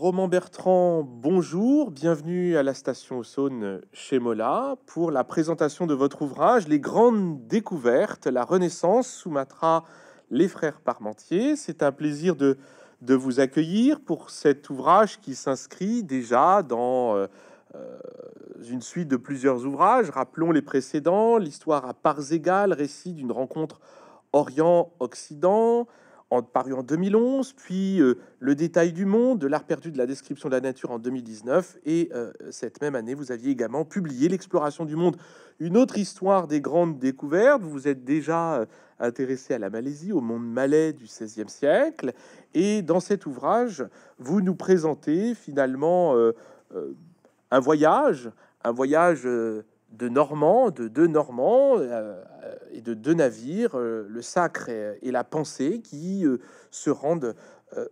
Roman Bertrand, bonjour, bienvenue à la station au Saône chez Mola pour la présentation de votre ouvrage Les grandes découvertes, la Renaissance Matra les frères Parmentier. C'est un plaisir de, vous accueillir pour cet ouvrage qui s'inscrit déjà dans euh, euh, une suite de plusieurs ouvrages. Rappelons les précédents, l'histoire à parts égales, récit d'une rencontre Orient-Occident, paru en 2011, puis euh, Le détail du monde, de l'art perdu de la description de la nature en 2019, et euh, cette même année, vous aviez également publié L'exploration du monde, une autre histoire des grandes découvertes. Vous êtes déjà euh, intéressé à la Malaisie, au monde malais du XVIe siècle, et dans cet ouvrage, vous nous présentez finalement un voyage, un voyage de Normands, de deux Normands euh, euh, et de deux navires, euh, le sacre et, la pensée, qui se rendent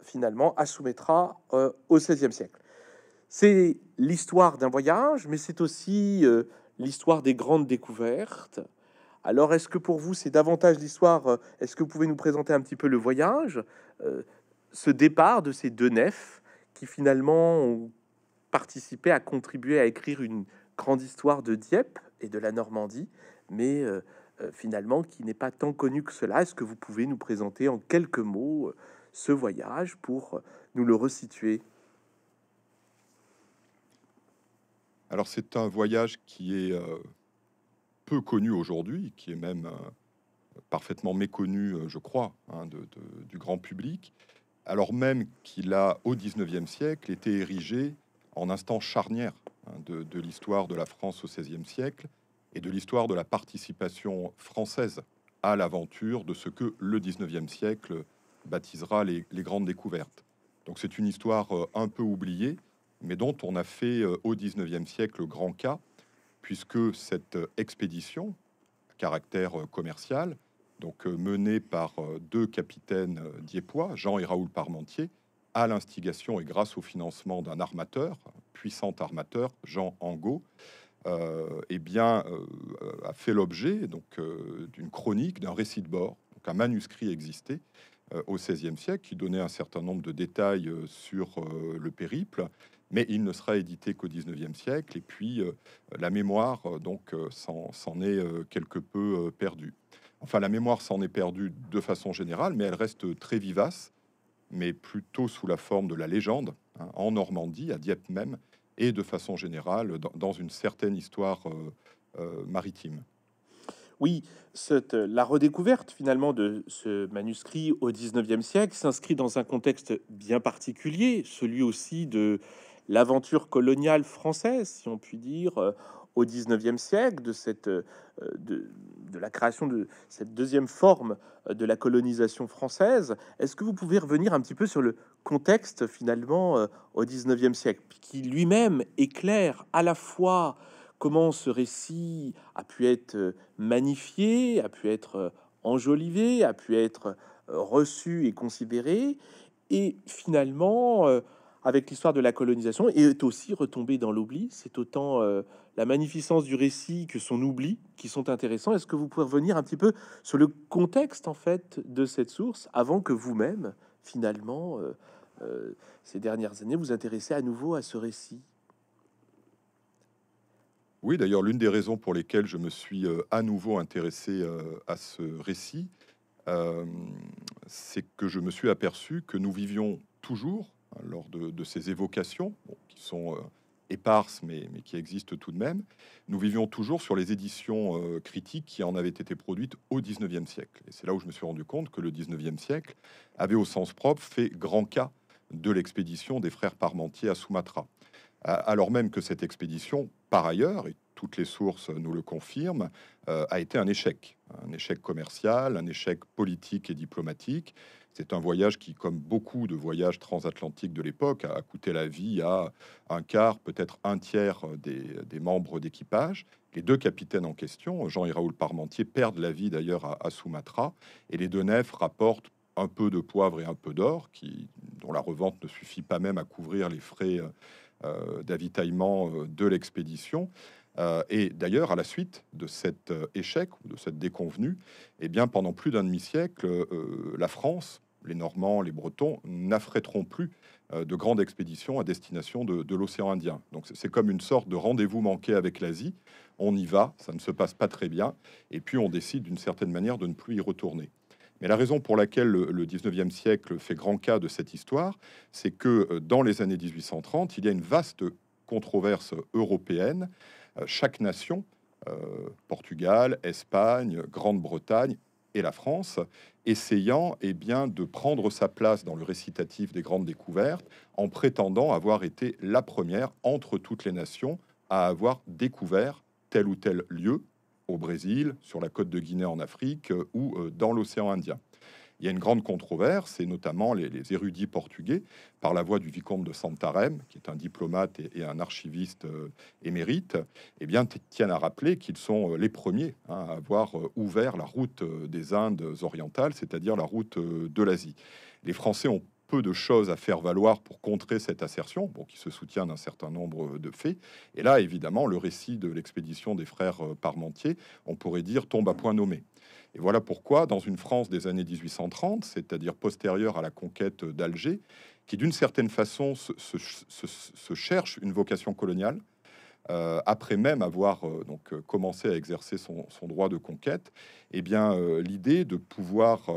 finalement à Soumétra au XVIe siècle. C'est l'histoire d'un voyage, mais c'est aussi l'histoire des grandes découvertes. Alors, est-ce que pour vous, c'est davantage l'histoire Est-ce que vous pouvez nous présenter un petit peu le voyage, ce départ de ces deux nefs qui finalement ont participé à contribuer à écrire une grande histoire de Dieppe et de la Normandie, mais euh, euh, finalement qui n'est pas tant connu que cela. Est-ce que vous pouvez nous présenter en quelques mots euh, ce voyage pour nous le resituer Alors c'est un voyage qui est peu connu aujourd'hui, qui est même parfaitement méconnu, je crois, hein, du grand public, alors même qu'il a, au 19e siècle, été érigé en instant charnière Hein, de, l'histoire de la France au XVIe siècle et de l'histoire de la participation française à l'aventure de ce que le XIXe siècle baptisera les, grandes découvertes. Donc c'est une histoire euh, un peu oubliée, mais dont on a fait euh, au XIXe siècle grand cas, puisque cette euh, expédition, caractère commercial, donc menée par deux capitaines diepois, Jean et Raoul Parmentier, à l'instigation et grâce au financement d'un armateur, puissant armateur, Jean Angot, euh, eh bien, euh, a fait l'objet donc euh, d'une chronique, d'un récit de bord, donc un manuscrit existait euh, au XVIe siècle qui donnait un certain nombre de détails sur le périple, mais il ne sera édité qu'au XIXe siècle. Et puis la mémoire donc s'en est quelque peu perdue. Enfin, la mémoire s'en est perdue de façon générale, mais elle reste très vivace, mais plutôt sous la forme de la légende. Hein, en Normandie, à Dieppe même, et de façon générale dans, une certaine histoire euh, euh, maritime. Oui, cette, euh, la redécouverte finalement de ce manuscrit au XIXe siècle s'inscrit dans un contexte bien particulier, celui aussi de l'aventure coloniale française, si on peut dire, au 19e siècle, de, cette, euh, de, la création de cette deuxième forme euh, de la colonisation française. Est-ce que vous pouvez revenir un petit peu sur le contexte finalement euh, au 19e siècle, qui lui-même éclaire à la fois comment ce récit a pu être magnifié, a pu être enjolivé, a pu être reçu et considéré, et finalement avec l'histoire de la colonisation et est aussi retombé dans l'oubli. C'est autant euh, la magnificence du récit que son oubli qui sont intéressants. Est-ce que vous pouvez revenir un petit peu sur le contexte en fait de cette source avant que vous-même, finalement, euh, euh, ces dernières années, vous intéressez à nouveau à ce récit Oui, d'ailleurs, l'une des raisons pour lesquelles je me suis à nouveau intéressé à ce récit, c'est que je me suis aperçu que nous vivions toujours lors de, ces évocations, qui sont euh, éparses, mais, qui existent tout de même, nous vivions toujours sur les éditions euh, critiques qui en avaient été produites au 19e siècle. Et c'est là où je me suis rendu compte que le 19e siècle avait au sens propre fait grand cas de l'expédition des frères Parmentier à Sumatra. Alors même que cette expédition, par ailleurs, est toutes les sources nous le confirment, euh, a été un échec. Un échec commercial, un échec politique et diplomatique. C'est un voyage qui, comme beaucoup de voyages transatlantiques de l'époque, a coûté la vie à un quart, peut-être un tiers des, membres d'équipage. Les deux capitaines en question, Jean et Raoul Parmentier, perdent la vie d'ailleurs à, Sumatra. Et les deux nefs rapportent un peu de poivre et un peu d'or, dont la revente ne suffit pas même à couvrir les frais euh, euh, d'avitaillement de l'expédition. Euh, et d'ailleurs, à la suite de cet euh, échec ou de cette déconvenue, eh bien, pendant plus d'un demi-siècle, euh, la France, les Normands, les Bretons n'affréteront plus de grandes expéditions à destination de, de l'océan Indien. Donc c'est comme une sorte de rendez-vous manqué avec l'Asie. On y va, ça ne se passe pas très bien, et puis on décide d'une certaine manière de ne plus y retourner. Mais la raison pour laquelle le, 19e siècle fait grand cas de cette histoire, c'est que dans les années 1830, il y a une vaste controverse européenne euh, chaque nation, euh, Portugal, Espagne, Grande-Bretagne et la France, essayant eh bien, de prendre sa place dans le récitatif des grandes découvertes en prétendant avoir été la première entre toutes les nations à avoir découvert tel ou tel lieu au Brésil, sur la côte de Guinée en Afrique euh, ou dans l'océan Indien. Il y a une grande controverse, et notamment les, érudits portugais, par la voix du vicomte de Santarem, qui est un diplomate et, un archiviste euh, émérite, eh bien, tiennent à rappeler qu'ils sont euh, les premiers hein, à avoir euh, ouvert la route des Indes orientales, c'est-à-dire la route de l'Asie. Les Français ont peu de choses à faire valoir pour contrer cette assertion, bon, qui se soutient d'un certain nombre de faits. Et là, évidemment, le récit de l'expédition des frères euh, Parmentier, on pourrait dire, tombe à point nommé. Et voilà pourquoi, dans une France des années 1830, c'est-à-dire postérieure à la conquête d'Alger, qui d'une certaine façon se, cherche une vocation coloniale, euh, après même avoir euh, donc commencé à exercer son, son, droit de conquête, eh bien l'idée de pouvoir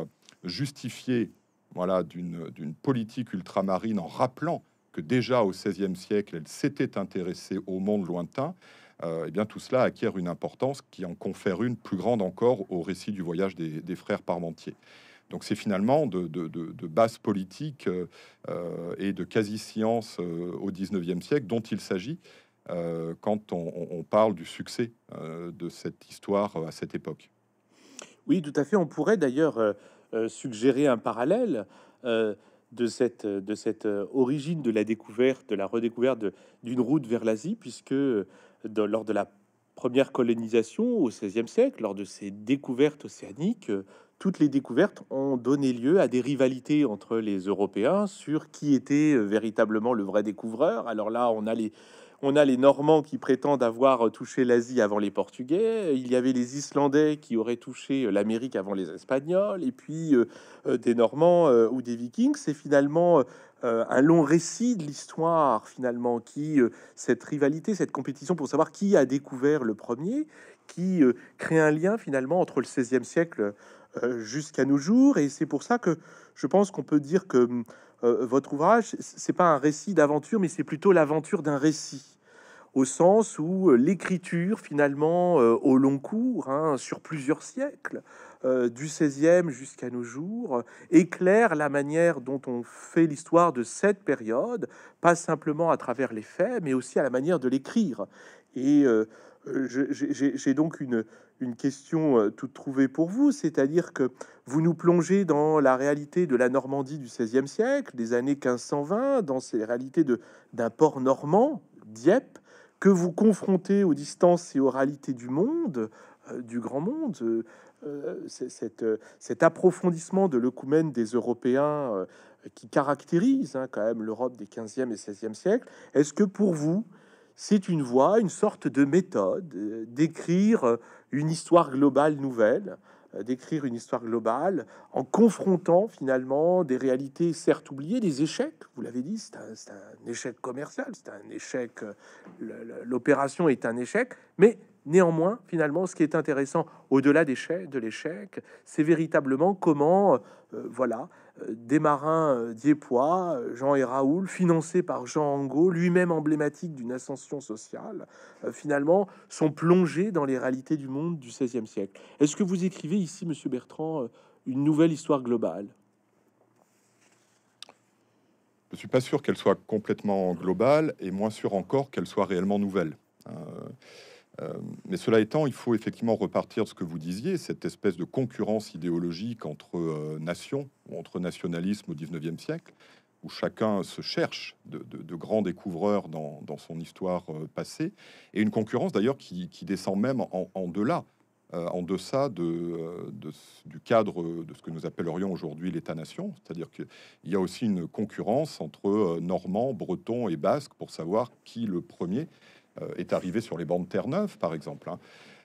justifier voilà, d'une politique ultramarine en rappelant que déjà au XVIe siècle, elle s'était intéressée au monde lointain, euh, eh bien tout cela acquiert une importance qui en confère une plus grande encore au récit du voyage des, frères Parmentier. Donc c'est finalement de, de, de, bases euh, euh, et de quasi-science au XIXe siècle dont il s'agit quand on, parle du succès de cette histoire à cette époque. Oui, tout à fait. On pourrait d'ailleurs euh, suggérer un parallèle euh, de cette, de cette euh, origine de la découverte, de la redécouverte d'une route vers l'Asie, puisque lors de la première colonisation au XVIe siècle, lors de ces découvertes océaniques, toutes les découvertes ont donné lieu à des rivalités entre les Européens sur qui était véritablement le vrai découvreur. Alors là, on a les, on a les Normands qui prétendent avoir euh, touché l'Asie avant les Portugais. Il y avait les Islandais qui auraient touché euh, l'Amérique avant les Espagnols. Et puis euh, des Normands ou des Vikings. C'est finalement un long récit de l'histoire, finalement, qui cette rivalité, cette compétition pour savoir qui a découvert le premier, qui crée un lien finalement entre le XVIe siècle jusqu'à nos jours. Et c'est pour ça que je pense qu'on peut dire que hum, euh, votre ouvrage, c'est pas un récit d'aventure, mais c'est plutôt l'aventure d'un récit, au sens où euh, l'écriture, finalement, euh, au long cours, hein, sur plusieurs siècles, du 16e jusqu'à nos jours, éclaire la manière dont on fait l'histoire de cette période, pas simplement à travers les faits, mais aussi à la manière de l'écrire. Et j'ai donc une, une question euh, toute trouvée pour vous, c'est-à-dire que vous nous plongez dans la réalité de la Normandie du XVIe siècle, des années 1520, dans ces réalités d'un port normand, Dieppe, que vous confrontez aux distances et aux réalités du monde, euh, du grand monde. Euh, cet, approfondissement de l'œcumène des Européens qui caractérise hein, quand même l'Europe des 15e et 16e siècles, est-ce que pour vous, c'est une voie, une sorte de méthode d'écrire une histoire globale nouvelle, euh, d'écrire une histoire globale en confrontant finalement des réalités certes oubliées, des échecs. Vous l'avez dit, c'est un, échec commercial, c'est un échec, euh, l'opération est un échec, mais Néanmoins, finalement, ce qui est intéressant au-delà de l'échec, c'est véritablement comment, euh, voilà, euh, des marins euh, Diepois, Jean et Raoul, financés par Jean Angot, lui-même emblématique d'une ascension sociale, finalement, sont plongés dans les réalités du monde du XVIe siècle. Est-ce que vous écrivez ici, Monsieur Bertrand, une nouvelle histoire globale Je ne suis pas sûr qu'elle soit complètement globale, et moins sûr encore qu'elle soit réellement nouvelle. Hein. Euh, mais cela étant, il faut effectivement repartir de ce que vous disiez, cette espèce de concurrence idéologique entre euh, nations, entre nationalisme au 19e siècle, où chacun se cherche de, grands découvreurs dans, son histoire euh, passée, et une concurrence d'ailleurs qui, descend même en, delà, en deçà du cadre de ce que nous appellerions aujourd'hui l'État-nation, c'est-à-dire qu'il y a aussi une concurrence entre Normands, Bretons et Basques pour savoir qui le premier euh, est arrivé sur les bancs de Terre-Neuve, par exemple. Hein.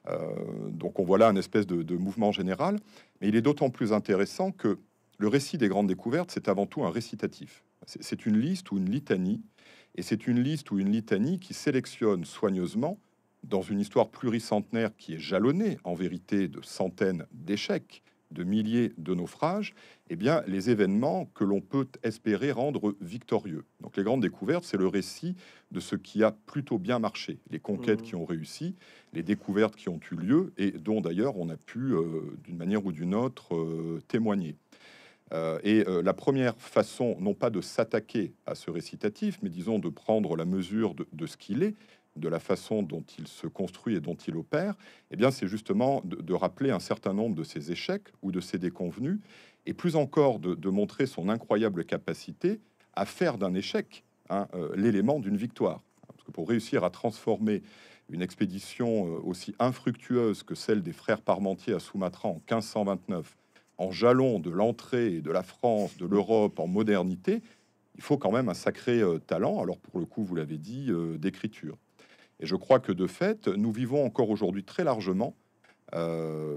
Euh, donc on voit là un espèce de, de mouvement général, mais il est d'autant plus intéressant que le récit des grandes découvertes, c'est avant tout un récitatif. C'est une liste ou une litanie, et c'est une liste ou une litanie qui sélectionne soigneusement, dans une histoire pluricentenaire qui est jalonnée en vérité de centaines d'échecs, de milliers de naufrages, eh bien, les événements que l'on peut espérer rendre victorieux. Donc les grandes découvertes, c'est le récit de ce qui a plutôt bien marché, les conquêtes mmh. qui ont réussi, les découvertes qui ont eu lieu et dont d'ailleurs on a pu, euh, d'une manière ou d'une autre, euh, témoigner. Euh, et la première façon, non pas de s'attaquer à ce récitatif, mais disons de prendre la mesure de, de ce qu'il est, de la façon dont il se construit et dont il opère, eh bien, c'est justement de, rappeler un certain nombre de ses échecs ou de ses déconvenus, et plus encore de, montrer son incroyable capacité à faire d'un échec hein, euh, l'élément d'une victoire. Parce que pour réussir à transformer une expédition euh, aussi infructueuse que celle des frères Parmentier à Sumatra en 1529, en jalon de l'entrée de la France, de l'Europe en modernité, il faut quand même un sacré euh, talent, alors pour le coup, vous l'avez dit, d'écriture. Et je crois que de fait, nous vivons encore aujourd'hui très largement, euh,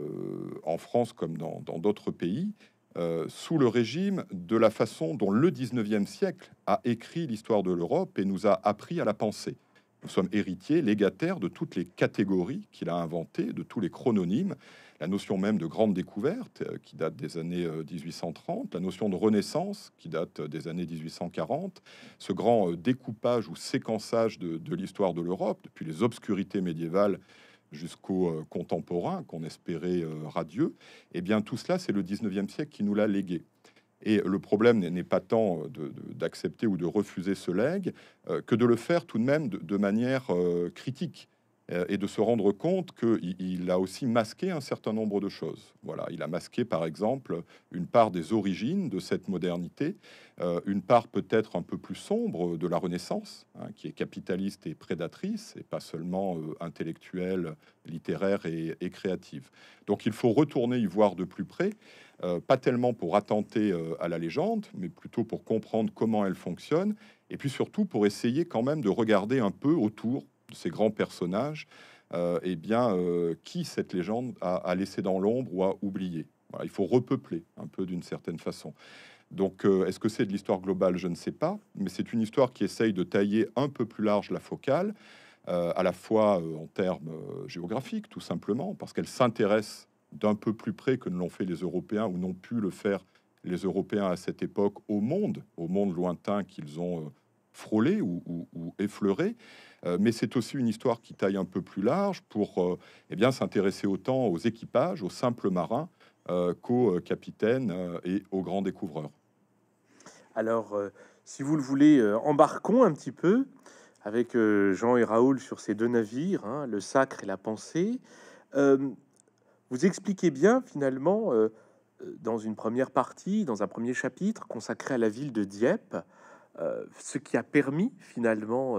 en France comme dans d'autres pays, euh, sous le régime de la façon dont le 19e siècle a écrit l'histoire de l'Europe et nous a appris à la penser. Nous sommes héritiers, légataires de toutes les catégories qu'il a inventées, de tous les chrononymes la notion même de grande découverte euh, qui date des années 1830, euh, la notion de renaissance qui date euh, des années 1840, ce grand découpage ou séquençage de, l'histoire de l'Europe, depuis les obscurités médiévales jusqu'aux contemporains qu'on espérait radieux, eh bien tout cela, c'est le 19e siècle qui nous l'a légué. Et le problème n'est pas tant d'accepter ou de refuser ce legs que de le faire tout de même de manière critique euh, et de se rendre compte qu'il a aussi masqué un certain nombre de choses. Voilà, il a masqué par exemple une part des origines de cette modernité, euh, une part peut-être un peu plus sombre de la Renaissance, hein, qui est capitaliste et prédatrice, et pas seulement euh, intellectuelle, littéraire et, créative. Donc il faut retourner y voir de plus près, pas tellement pour attenter à la légende, mais plutôt pour comprendre comment elle fonctionne, et puis surtout pour essayer quand même de regarder un peu autour de ces grands personnages, euh, eh bien, euh, qui cette légende a, laissé dans l'ombre ou a oublié. il faut repeupler un peu d'une certaine façon. Donc, euh, est-ce que c'est de l'histoire globale Je ne sais pas, mais c'est une histoire qui essaye de tailler un peu plus large la focale, à la fois en termes géographiques, tout simplement, parce qu'elle s'intéresse d'un peu plus près que ne l'ont fait les Européens ou n'ont pu le faire les Européens à cette époque au monde, au monde lointain qu'ils ont frôlé ou effleuré. Euh, mais c'est aussi une histoire qui taille un peu plus large pour euh, eh bien s'intéresser autant aux équipages, aux simples marins euh, qu'aux capitaines et aux grands découvreurs. Alors, si vous le voulez, embarquons un petit peu avec Jean et Raoul sur ces deux navires, hein, le Sacre et la Pensée. vous expliquez bien finalement dans une première partie, dans un premier chapitre consacré à la ville de Dieppe, ce qui a permis finalement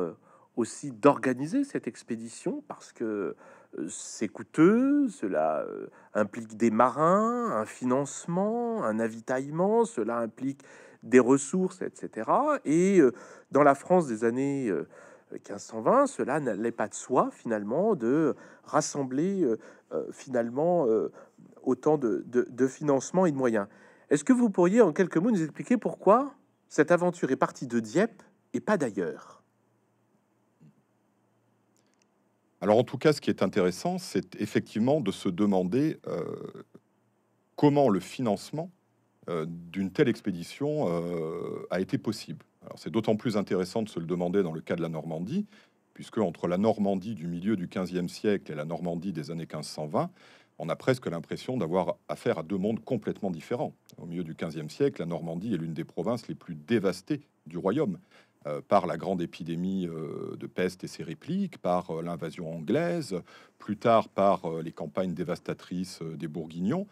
aussi d'organiser cette expédition parce que euh, c'est coûteux, cela euh, implique des marins, un financement, un avitaillement, cela implique des ressources, etc. Et euh, dans la France des années 1520, cela n'allait pas de soi finalement de rassembler finalement autant de, de, de financements et de moyens. Est-ce que vous pourriez en quelques mots nous expliquer pourquoi cette aventure est partie de Dieppe et pas d'ailleurs Alors en tout cas, ce qui est intéressant, c'est effectivement de se demander euh, comment le financement euh, d'une telle expédition euh, a été possible. Alors c'est d'autant plus intéressant de se le demander dans le cas de la Normandie, puisque entre la Normandie du milieu du XVe siècle et la Normandie des années 1520, on a presque l'impression d'avoir affaire à deux mondes complètement différents. Au milieu du XVe siècle, la Normandie est l'une des provinces les plus dévastées du royaume. Euh, par la grande épidémie euh, de peste et ses répliques, par euh, l'invasion anglaise, plus tard par les campagnes dévastatrices des Bourguignons.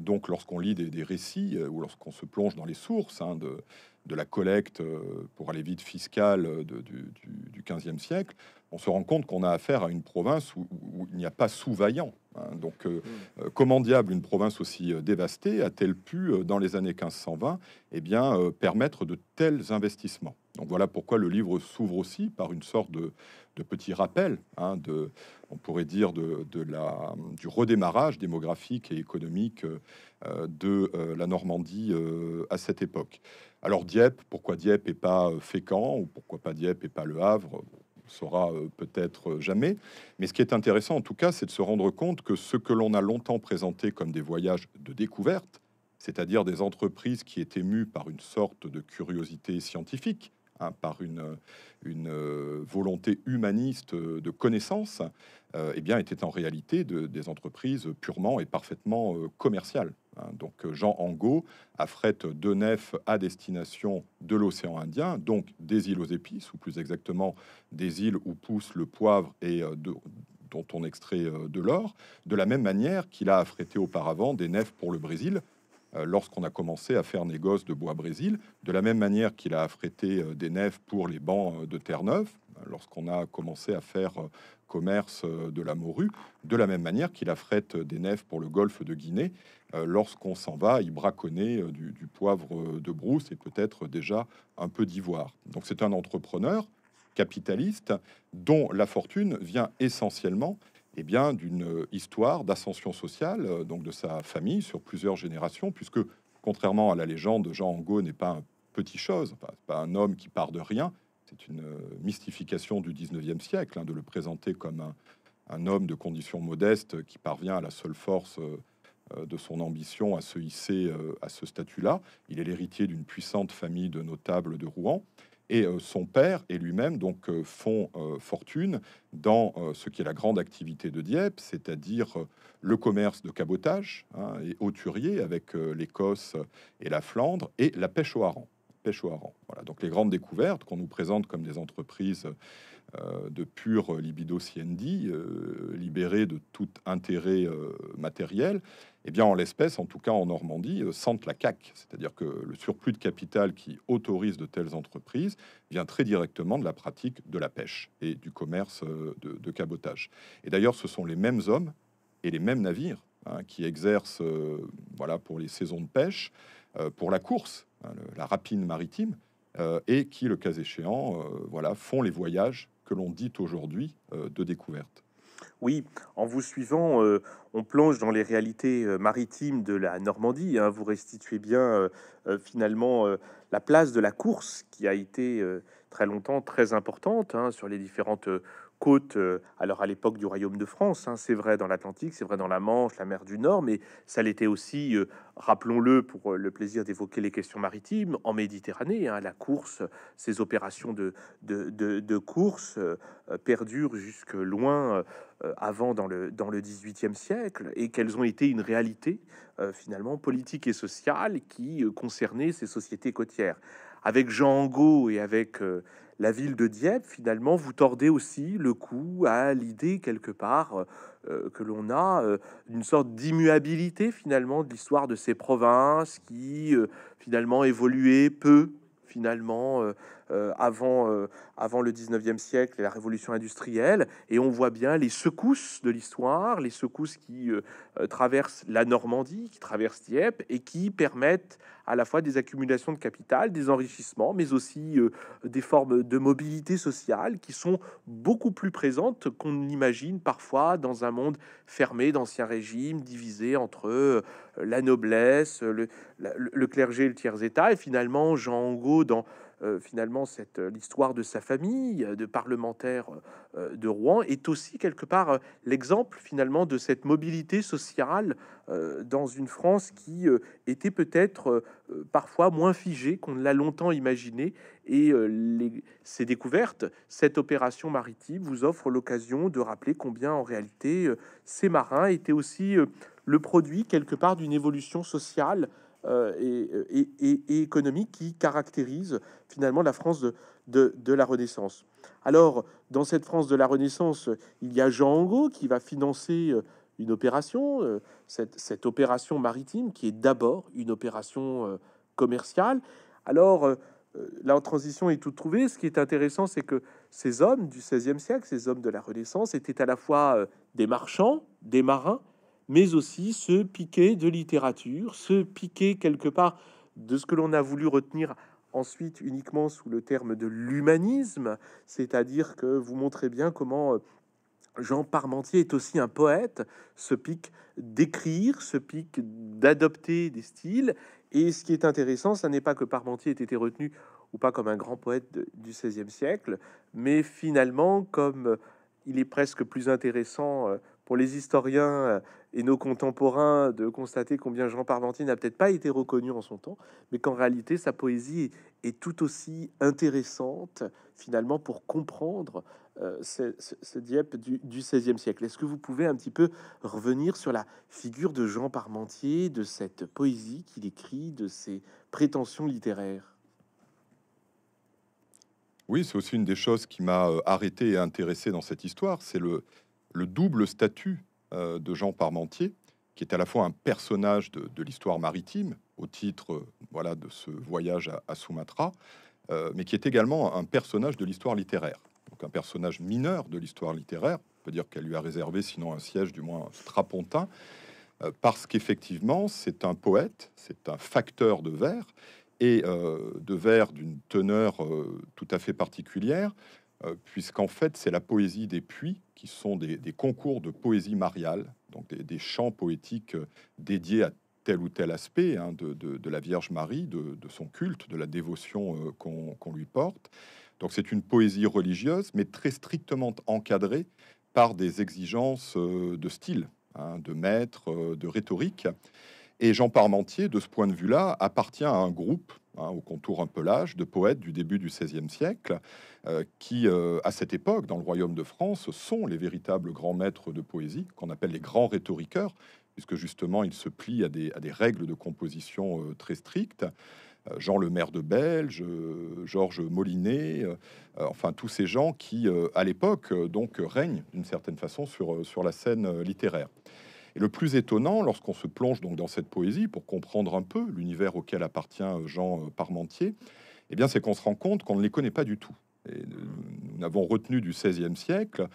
donc lorsqu'on lit des, récits ou lorsqu'on se plonge dans les sources hein, de, la collecte, pour aller vite, fiscale du, du, 15e siècle, on se rend compte qu'on a affaire à une province où, où il n'y a pas sous-vaillant. Hein, donc, euh, euh, comment diable une province aussi euh, dévastée a-t-elle pu, dans les années 1520, eh bien, permettre de tels investissements voilà pourquoi le livre s'ouvre aussi par une sorte de, petit rappel, hein, de, on pourrait dire, de, la, du redémarrage démographique et économique de la Normandie à cette époque. Alors Dieppe, pourquoi Dieppe et pas Fécamp, ou pourquoi pas Dieppe et pas Le Havre saura euh, peut-être euh, jamais. Mais ce qui est intéressant, en tout cas, c'est de se rendre compte que ce que l'on a longtemps présenté comme des voyages de découverte, c'est-à-dire des entreprises qui étaient mues par une sorte de curiosité scientifique, hein, par une, euh, volonté humaniste de connaissance, eh étaient en réalité des entreprises purement et parfaitement commerciales. Hein, donc euh, Jean Angot affrète deux nefs à destination de l'océan Indien, donc des îles aux épices, ou plus exactement des îles où pousse le poivre et euh, dont on extrait euh, de l'or, de la même manière qu'il a affrété auparavant des nefs pour le Brésil, lorsqu'on a commencé à faire négoce de bois Brésil, de la même manière qu'il a affrété des nefs pour les bancs de Terre-Neuve, lorsqu'on a commencé à faire commerce de la morue, de la même manière qu'il affrète des nefs pour le golfe de Guinée, euh, lorsqu'on s'en va y braconner euh, du, poivre euh, de brousse et peut-être déjà un peu d'ivoire. Donc c'est un entrepreneur capitaliste dont la fortune vient essentiellement eh bien, d'une histoire d'ascension sociale, donc de sa famille sur plusieurs générations, puisque contrairement à la légende, Jean Angot n'est pas un petit chose, pas, un homme qui part de rien. C'est une mystification du 19e siècle hein, de le présenter comme un, un, homme de conditions modestes qui parvient à la seule force euh, de son ambition à se hisser euh, à ce statut-là. Il est l'héritier d'une puissante famille de notables de Rouen. Et euh, son père et lui-même donc font fortune dans ce qui est la grande activité de Dieppe, c'est-à-dire le commerce de cabotage hein, et hauturier avec l'Écosse et la Flandre et la pêche au hareng. Pêche au Voilà, donc les grandes découvertes qu'on nous présente comme des entreprises de pure libido siendi, libérées de tout intérêt matériel, eh bien, en l'espèce, en tout cas en Normandie, euh, sentent la CAC. C'est-à-dire que le surplus de capital qui autorise de telles entreprises vient très directement de la pratique de la pêche et du commerce euh, de, cabotage. Et d'ailleurs, ce sont les mêmes hommes et les mêmes navires hein, qui exercent, euh, voilà, pour les saisons de pêche, pour la course, hein, la rapine maritime, et qui, le cas échéant, voilà, font les voyages que l'on dit aujourd'hui de découverte. Oui, en vous suivant, euh, on plonge dans les réalités euh, maritimes de la Normandie. Hein. vous restituez bien euh, finalement la place de la course qui a été très longtemps très importante hein, sur les différentes côte, euh, alors à l'époque du Royaume de France, hein, c'est vrai dans l'Atlantique, c'est vrai dans la Manche, la mer du Nord, mais ça l'était aussi, euh, rappelons-le pour euh, le plaisir d'évoquer les questions maritimes, en Méditerranée, hein, la course, ces opérations de, de, de, course perdurent jusque loin avant dans le, dans le 18e siècle, et qu'elles ont été une réalité finalement politique et sociale qui concernait ces sociétés côtières. Avec Jean Angot et avec la ville de Dieppe, finalement, vous tordez aussi le cou à l'idée, quelque part, euh, euh, que l'on a d'une euh, une sorte d'immuabilité, finalement, de l'histoire de ces provinces qui, finalement, évoluait peu, finalement, euh, avant, euh, avant le 19e siècle et la révolution industrielle. Et on voit bien les secousses de l'histoire, les secousses qui euh, traversent la Normandie, qui traversent Dieppe et qui permettent à la fois des accumulations de capital, des enrichissements, mais aussi des formes de mobilité sociale qui sont beaucoup plus présentes qu'on imagine parfois dans un monde fermé d'anciens régimes, divisé entre la noblesse, le, clergé et le tiers-état. Et finalement, Jean Angot, dans euh, finalement cette euh, l'histoire de sa famille euh, de parlementaire de Rouen est aussi quelque part l'exemple finalement de cette mobilité sociale dans une France qui était peut-être parfois moins figée qu'on l'a longtemps imaginé et ces découvertes, cette opération maritime vous offre l'occasion de rappeler combien en réalité ces marins étaient aussi le produit quelque part d'une évolution sociale euh, euh, et, économique qui caractérise finalement la France de, de, la Renaissance. Alors, dans cette France de la Renaissance, il y a Jean Angot qui va financer euh, une opération, cette, cette opération maritime qui est d'abord une opération commerciale. Alors, la transition est toute trouvée. Ce qui est intéressant, c'est que ces hommes du XVIe siècle, ces hommes de la Renaissance, étaient à la fois des marchands, des marins, mais aussi ce piquer de littérature, ce piquer quelque part de ce que l'on a voulu retenir ensuite uniquement sous le terme de l'humanisme, c'est-à-dire que vous montrez bien comment euh, Jean Parmentier est aussi un poète, se pique d'écrire, se pique d'adopter des styles, et ce qui est intéressant, ce n'est pas que Parmentier ait été retenu ou pas comme un grand poète du XVIe siècle, mais finalement comme il est presque plus intéressant euh, les historiens euh, et nos contemporains de constater combien Jean Parmentier n'a peut-être pas été reconnu en son temps, mais qu'en réalité sa poésie est tout aussi intéressante finalement pour comprendre euh, ce, ce, Dieppe du, XVIe siècle. Est-ce que vous pouvez un petit peu revenir sur la figure de Jean Parmentier, de cette poésie qu'il écrit, de ses prétentions littéraires Oui, c'est aussi une des choses qui m'a euh, arrêté et intéressé dans cette histoire, c'est le, le double statut euh, de Jean Parmentier, qui est à la fois un personnage de, l'histoire maritime, au titre voilà, de ce voyage à, Sumatra, euh, mais qui est également un personnage de l'histoire littéraire. Donc un personnage mineur de l'histoire littéraire, on peut dire qu'elle lui a réservé sinon un siège, du moins strapontin, euh, parce qu'effectivement c'est un poète, c'est un facteur de vers, et de vers d'une teneur tout à fait particulière, euh, puisqu'en fait, c'est la poésie des puits qui sont des, concours de poésie mariale, donc des, chants poétiques euh, dédiés à tel ou tel aspect hein, de, la Vierge Marie, de, son culte, de la dévotion euh, qu'on lui porte. Donc c'est une poésie religieuse, mais très strictement encadrée par des exigences de style, hein, de maître, de rhétorique. Et Jean Parmentier, de ce point de vue-là, appartient à un groupe Hein, au contour un peu lâche, de poètes du début du XVIe siècle, euh, qui, euh, à cette époque, dans le royaume de France, sont les véritables grands maîtres de poésie, qu'on appelle les grands rhétoriqueurs, puisque justement, ils se plient à des, règles de composition euh, très strictes. Jean le maire de Belge, Georges Molinet, enfin tous ces gens qui, à l'époque, donc règnent d'une certaine façon sur la scène littéraire. Et le plus étonnant, lorsqu'on se plonge donc dans cette poésie pour comprendre un peu l'univers auquel appartient euh, Jean euh, Parmentier, eh bien, c'est qu'on se rend compte qu'on ne les connaît pas du tout. Euh, nous n'avons retenu du XVIe siècle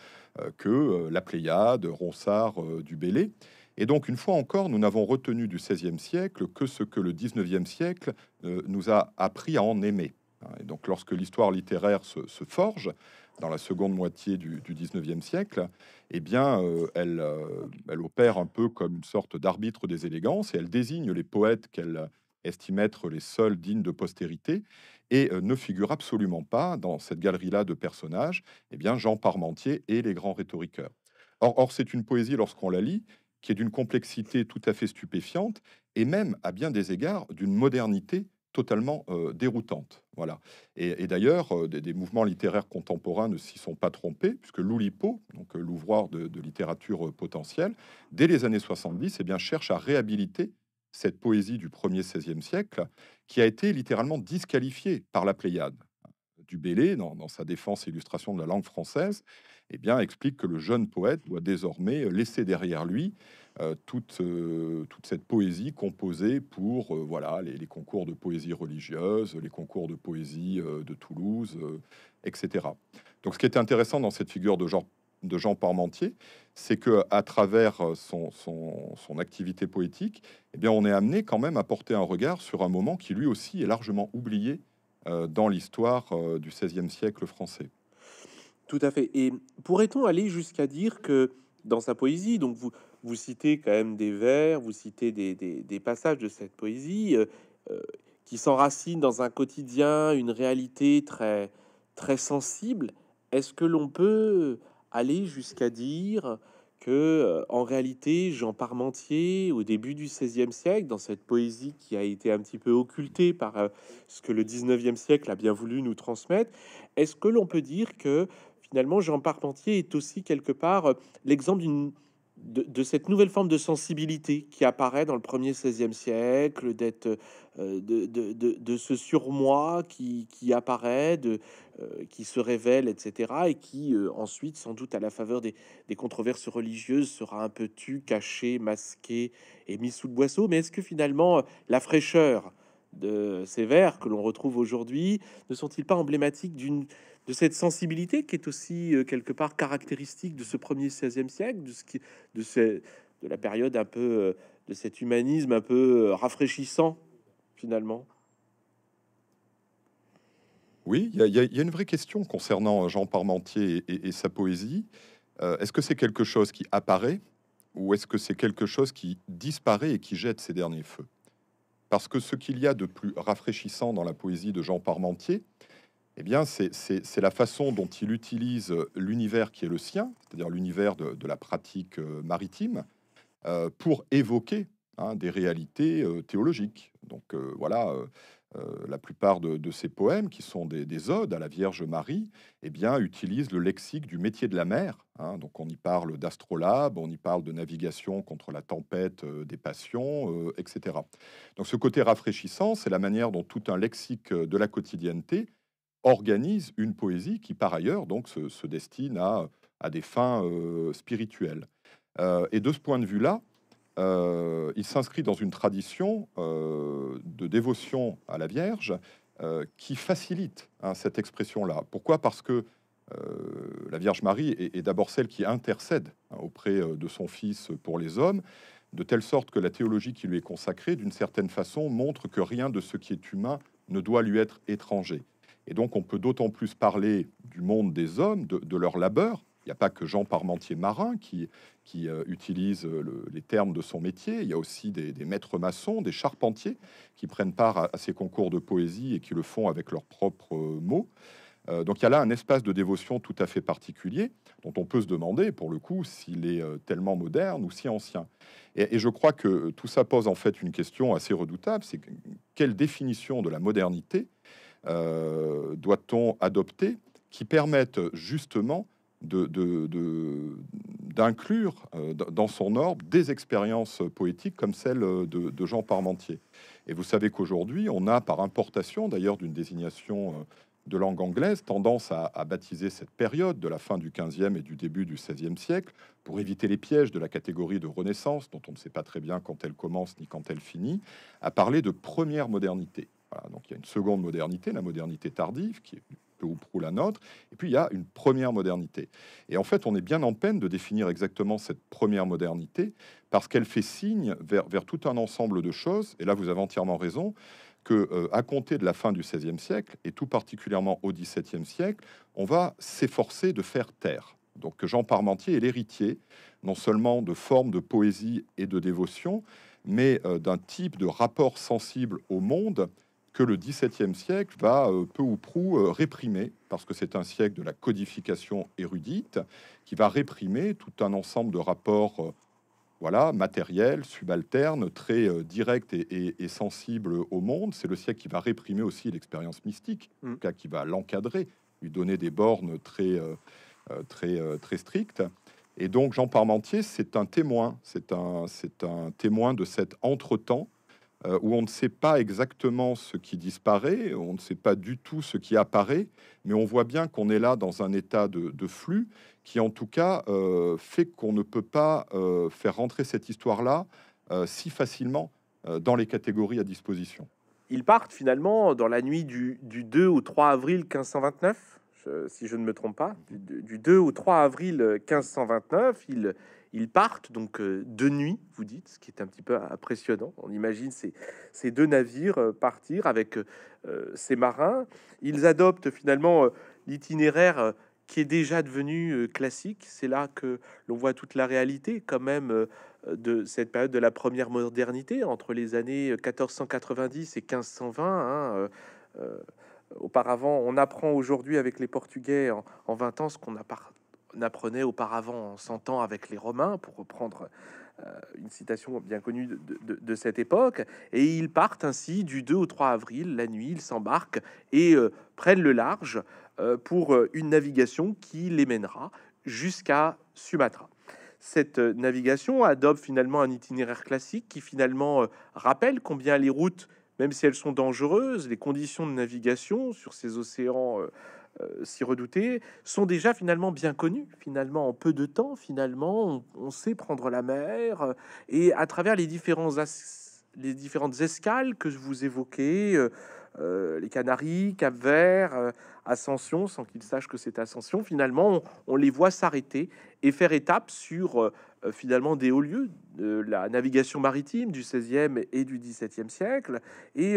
que la Pléiade, Ronsard, Dubélé. du Et donc, une fois encore, nous n'avons retenu du XVIe siècle que ce que le XIXe siècle nous a appris à en aimer. Et donc, lorsque l'histoire littéraire se forge, dans la seconde moitié du, XIXe 19e siècle, eh bien, euh, euh, elle, opère un peu comme une sorte d'arbitre des élégances et elle désigne les poètes qu'elle estime être les seuls dignes de postérité et euh, ne figure absolument pas dans cette galerie-là de personnages eh bien, Jean Parmentier et les grands rhétoriqueurs. Or, or c'est une poésie, lorsqu'on la lit, qui est d'une complexité tout à fait stupéfiante et même, à bien des égards, d'une modernité totalement déroutante. Voilà. Et, d'ailleurs, des, mouvements littéraires contemporains ne s'y sont pas trompés, puisque Loulipo, donc l'ouvroir de, littérature potentielle, dès les années 70, et eh bien, cherche à réhabiliter cette poésie du 1er 16e siècle, qui a été littéralement disqualifiée par la Pléiade. Du dans, sa défense et illustration de la langue française, eh bien, explique que le jeune poète doit désormais laisser derrière lui euh, euh, toute, cette poésie composée pour euh, voilà, les, concours de poésie religieuse, les concours de poésie de Toulouse, etc. Donc ce qui est intéressant dans cette figure de Jean Parmentier, c'est que à travers son, activité poétique, eh bien, on est amené quand même à porter un regard sur un moment qui lui aussi est largement oublié dans l'histoire du XVIe siècle français. Tout à fait. Et pourrait-on aller jusqu'à dire que dans sa poésie, donc vous, vous citez quand même des vers, vous citez des, passages de cette poésie euh, euh, qui s'enracine dans un quotidien, une réalité très, très sensible. Est-ce que l'on peut aller jusqu'à dire que, euh, en réalité, Jean Parmentier, au début du XVIe siècle, dans cette poésie qui a été un petit peu occultée par ce que le XIXe siècle a bien voulu nous transmettre, est-ce que l'on peut dire que finalement Jean Parmentier est aussi quelque part l'exemple d'une de, cette nouvelle forme de sensibilité qui apparaît dans le premier 16e siècle, d'être euh, de, ce surmoi qui, qui apparaît, de, euh, qui se révèle, etc. Et qui euh, ensuite, sans doute à la faveur des, des, controverses religieuses, sera un peu tu, caché, masqué et mis sous le boisseau. Mais est-ce que finalement la fraîcheur de ces vers que l'on retrouve aujourd'hui ne sont-ils pas emblématiques d'une de cette sensibilité qui est aussi euh, quelque part caractéristique de ce premier 16e siècle, de, ce de, de la période un peu euh, de cet humanisme un peu euh, rafraîchissant finalement. Oui, il y, a une vraie question concernant Jean Parmentier et, et sa poésie. est-ce que c'est quelque chose qui apparaît ou est-ce que c'est quelque chose qui disparaît et qui jette ses derniers feux Parce que ce qu'il y a de plus rafraîchissant dans la poésie de Jean Parmentier, eh bien, c'est la façon dont il utilise l'univers qui est le sien, c'est-à-dire l'univers de, la pratique euh, maritime, euh, pour évoquer hein, des réalités euh, théologiques. Donc voilà, la plupart de, ses ces poèmes, qui sont des, odes à la Vierge Marie, eh bien, utilisent le lexique du métier de la mer. Hein. donc on y parle d'astrolabe, on y parle de navigation contre la tempête des passions, etc. Donc ce côté rafraîchissant, c'est la manière dont tout un lexique de la quotidienneté organise une poésie qui, par ailleurs, donc, se, destine à, des fins spirituelles. et de ce point de vue-là, il s'inscrit dans une tradition de dévotion à la Vierge qui facilite hein, cette expression-là. Pourquoi Parce que la Vierge Marie est, d'abord celle qui intercède hein, auprès de son Fils pour les hommes, de telle sorte que la théologie qui lui est consacrée, d'une certaine façon, montre que rien de ce qui est humain ne doit lui être étranger. Et donc on peut d'autant plus parler du monde des hommes, de, leur labeur. Il n'y a pas que Jean Parmentier Marin qui, euh, utilise euh, les termes de son métier. Il y a aussi des, maîtres maçons, des charpentiers qui prennent part à, ces concours de poésie et qui le font avec leurs propres euh, mots. donc il y a là un espace de dévotion tout à fait particulier dont on peut se demander, pour le coup, s'il est tellement moderne ou si ancien. et, je crois que tout ça pose en fait une question assez redoutable, c'est quelle définition de la modernité euh, doit-on adopter qui permettent justement d'inclure euh, dans son orbe des expériences poétiques comme celle de, Jean Parmentier. Et vous savez qu'aujourd'hui, on a par importation d'ailleurs d'une désignation euh, de langue anglaise tendance à, baptiser cette période de la fin du 15e et du début du 16e siècle pour éviter les pièges de la catégorie de Renaissance, dont on ne sait pas très bien quand elle commence ni quand elle finit, à parler de première modernité donc il y a une seconde modernité, la modernité tardive, qui est peu ou prou la nôtre, et puis il y a une première modernité. Et en fait, on est bien en peine de définir exactement cette première modernité, parce qu'elle fait signe vers, vers tout un ensemble de choses, et là vous avez entièrement raison, que euh, à compter de la fin du XVIe siècle, et tout particulièrement au XVIIe siècle, on va s'efforcer de faire taire. Donc Jean Parmentier est l'héritier, non seulement de formes de poésie et de dévotion, mais euh, d'un type de rapport sensible au monde que le XVIIe siècle va euh, peu ou prou euh, réprimer, parce que c'est un siècle de la codification érudite, qui va réprimer tout un ensemble de rapports euh, voilà, matériels subalterne, très directs et, sensibles au monde. C'est le siècle qui va réprimer aussi l'expérience mystique, en mm. tout cas qui va l'encadrer, lui donner des bornes très, très, très strictes. Et donc Jean Parmentier, c'est un témoin, c'est un, c'est un témoin de cet entretemps euh, où on ne sait pas exactement ce qui disparaît, on ne sait pas du tout ce qui apparaît, mais on voit bien qu'on est là dans un état de, flux qui, en tout cas, euh, fait qu'on ne peut pas euh, faire rentrer cette histoire-là si facilement dans les catégories à disposition. Ils partent finalement dans la nuit du, 2 au 3 avril 1529 si je ne me trompe pas, du, 2 au 3 avril 1529, ils, ils partent donc euh, de nuit, vous dites, ce qui est un petit peu impressionnant. On imagine ces, ces deux navires euh, partir avec euh, ces marins. Ils adoptent finalement l'itinéraire qui est déjà devenu classique. C'est là que l'on voit toute la réalité quand même de cette période de la première modernité entre les années 1490 et 1520. Hein, auparavant, on apprend aujourd'hui avec les Portugais en, 20 ans ce qu'on a n'apprenait auparavant en 100 avec les Romains, pour reprendre euh, une citation bien connue de, cette époque. Et ils partent ainsi du 2 au 3 avril, la nuit, ils s'embarquent et euh, prennent le large euh, pour une navigation qui les mènera jusqu'à Sumatra. Cette navigation adopte finalement un itinéraire classique qui finalement rappelle combien les routes, même si elles sont dangereuses, les conditions de navigation sur ces océans euh, si redoutés sont déjà finalement bien connus. Finalement, en peu de temps, finalement, on, sait prendre la mer euh, et à travers les différents les différentes escales que vous évoquez, euh, les Canaries, Cap-Vert, Ascension, sans qu'ils sachent que c'est Ascension, finalement, on, les voit s'arrêter et faire étape sur finalement des hauts lieux de la navigation maritime du 16e et du 17e siècle. Et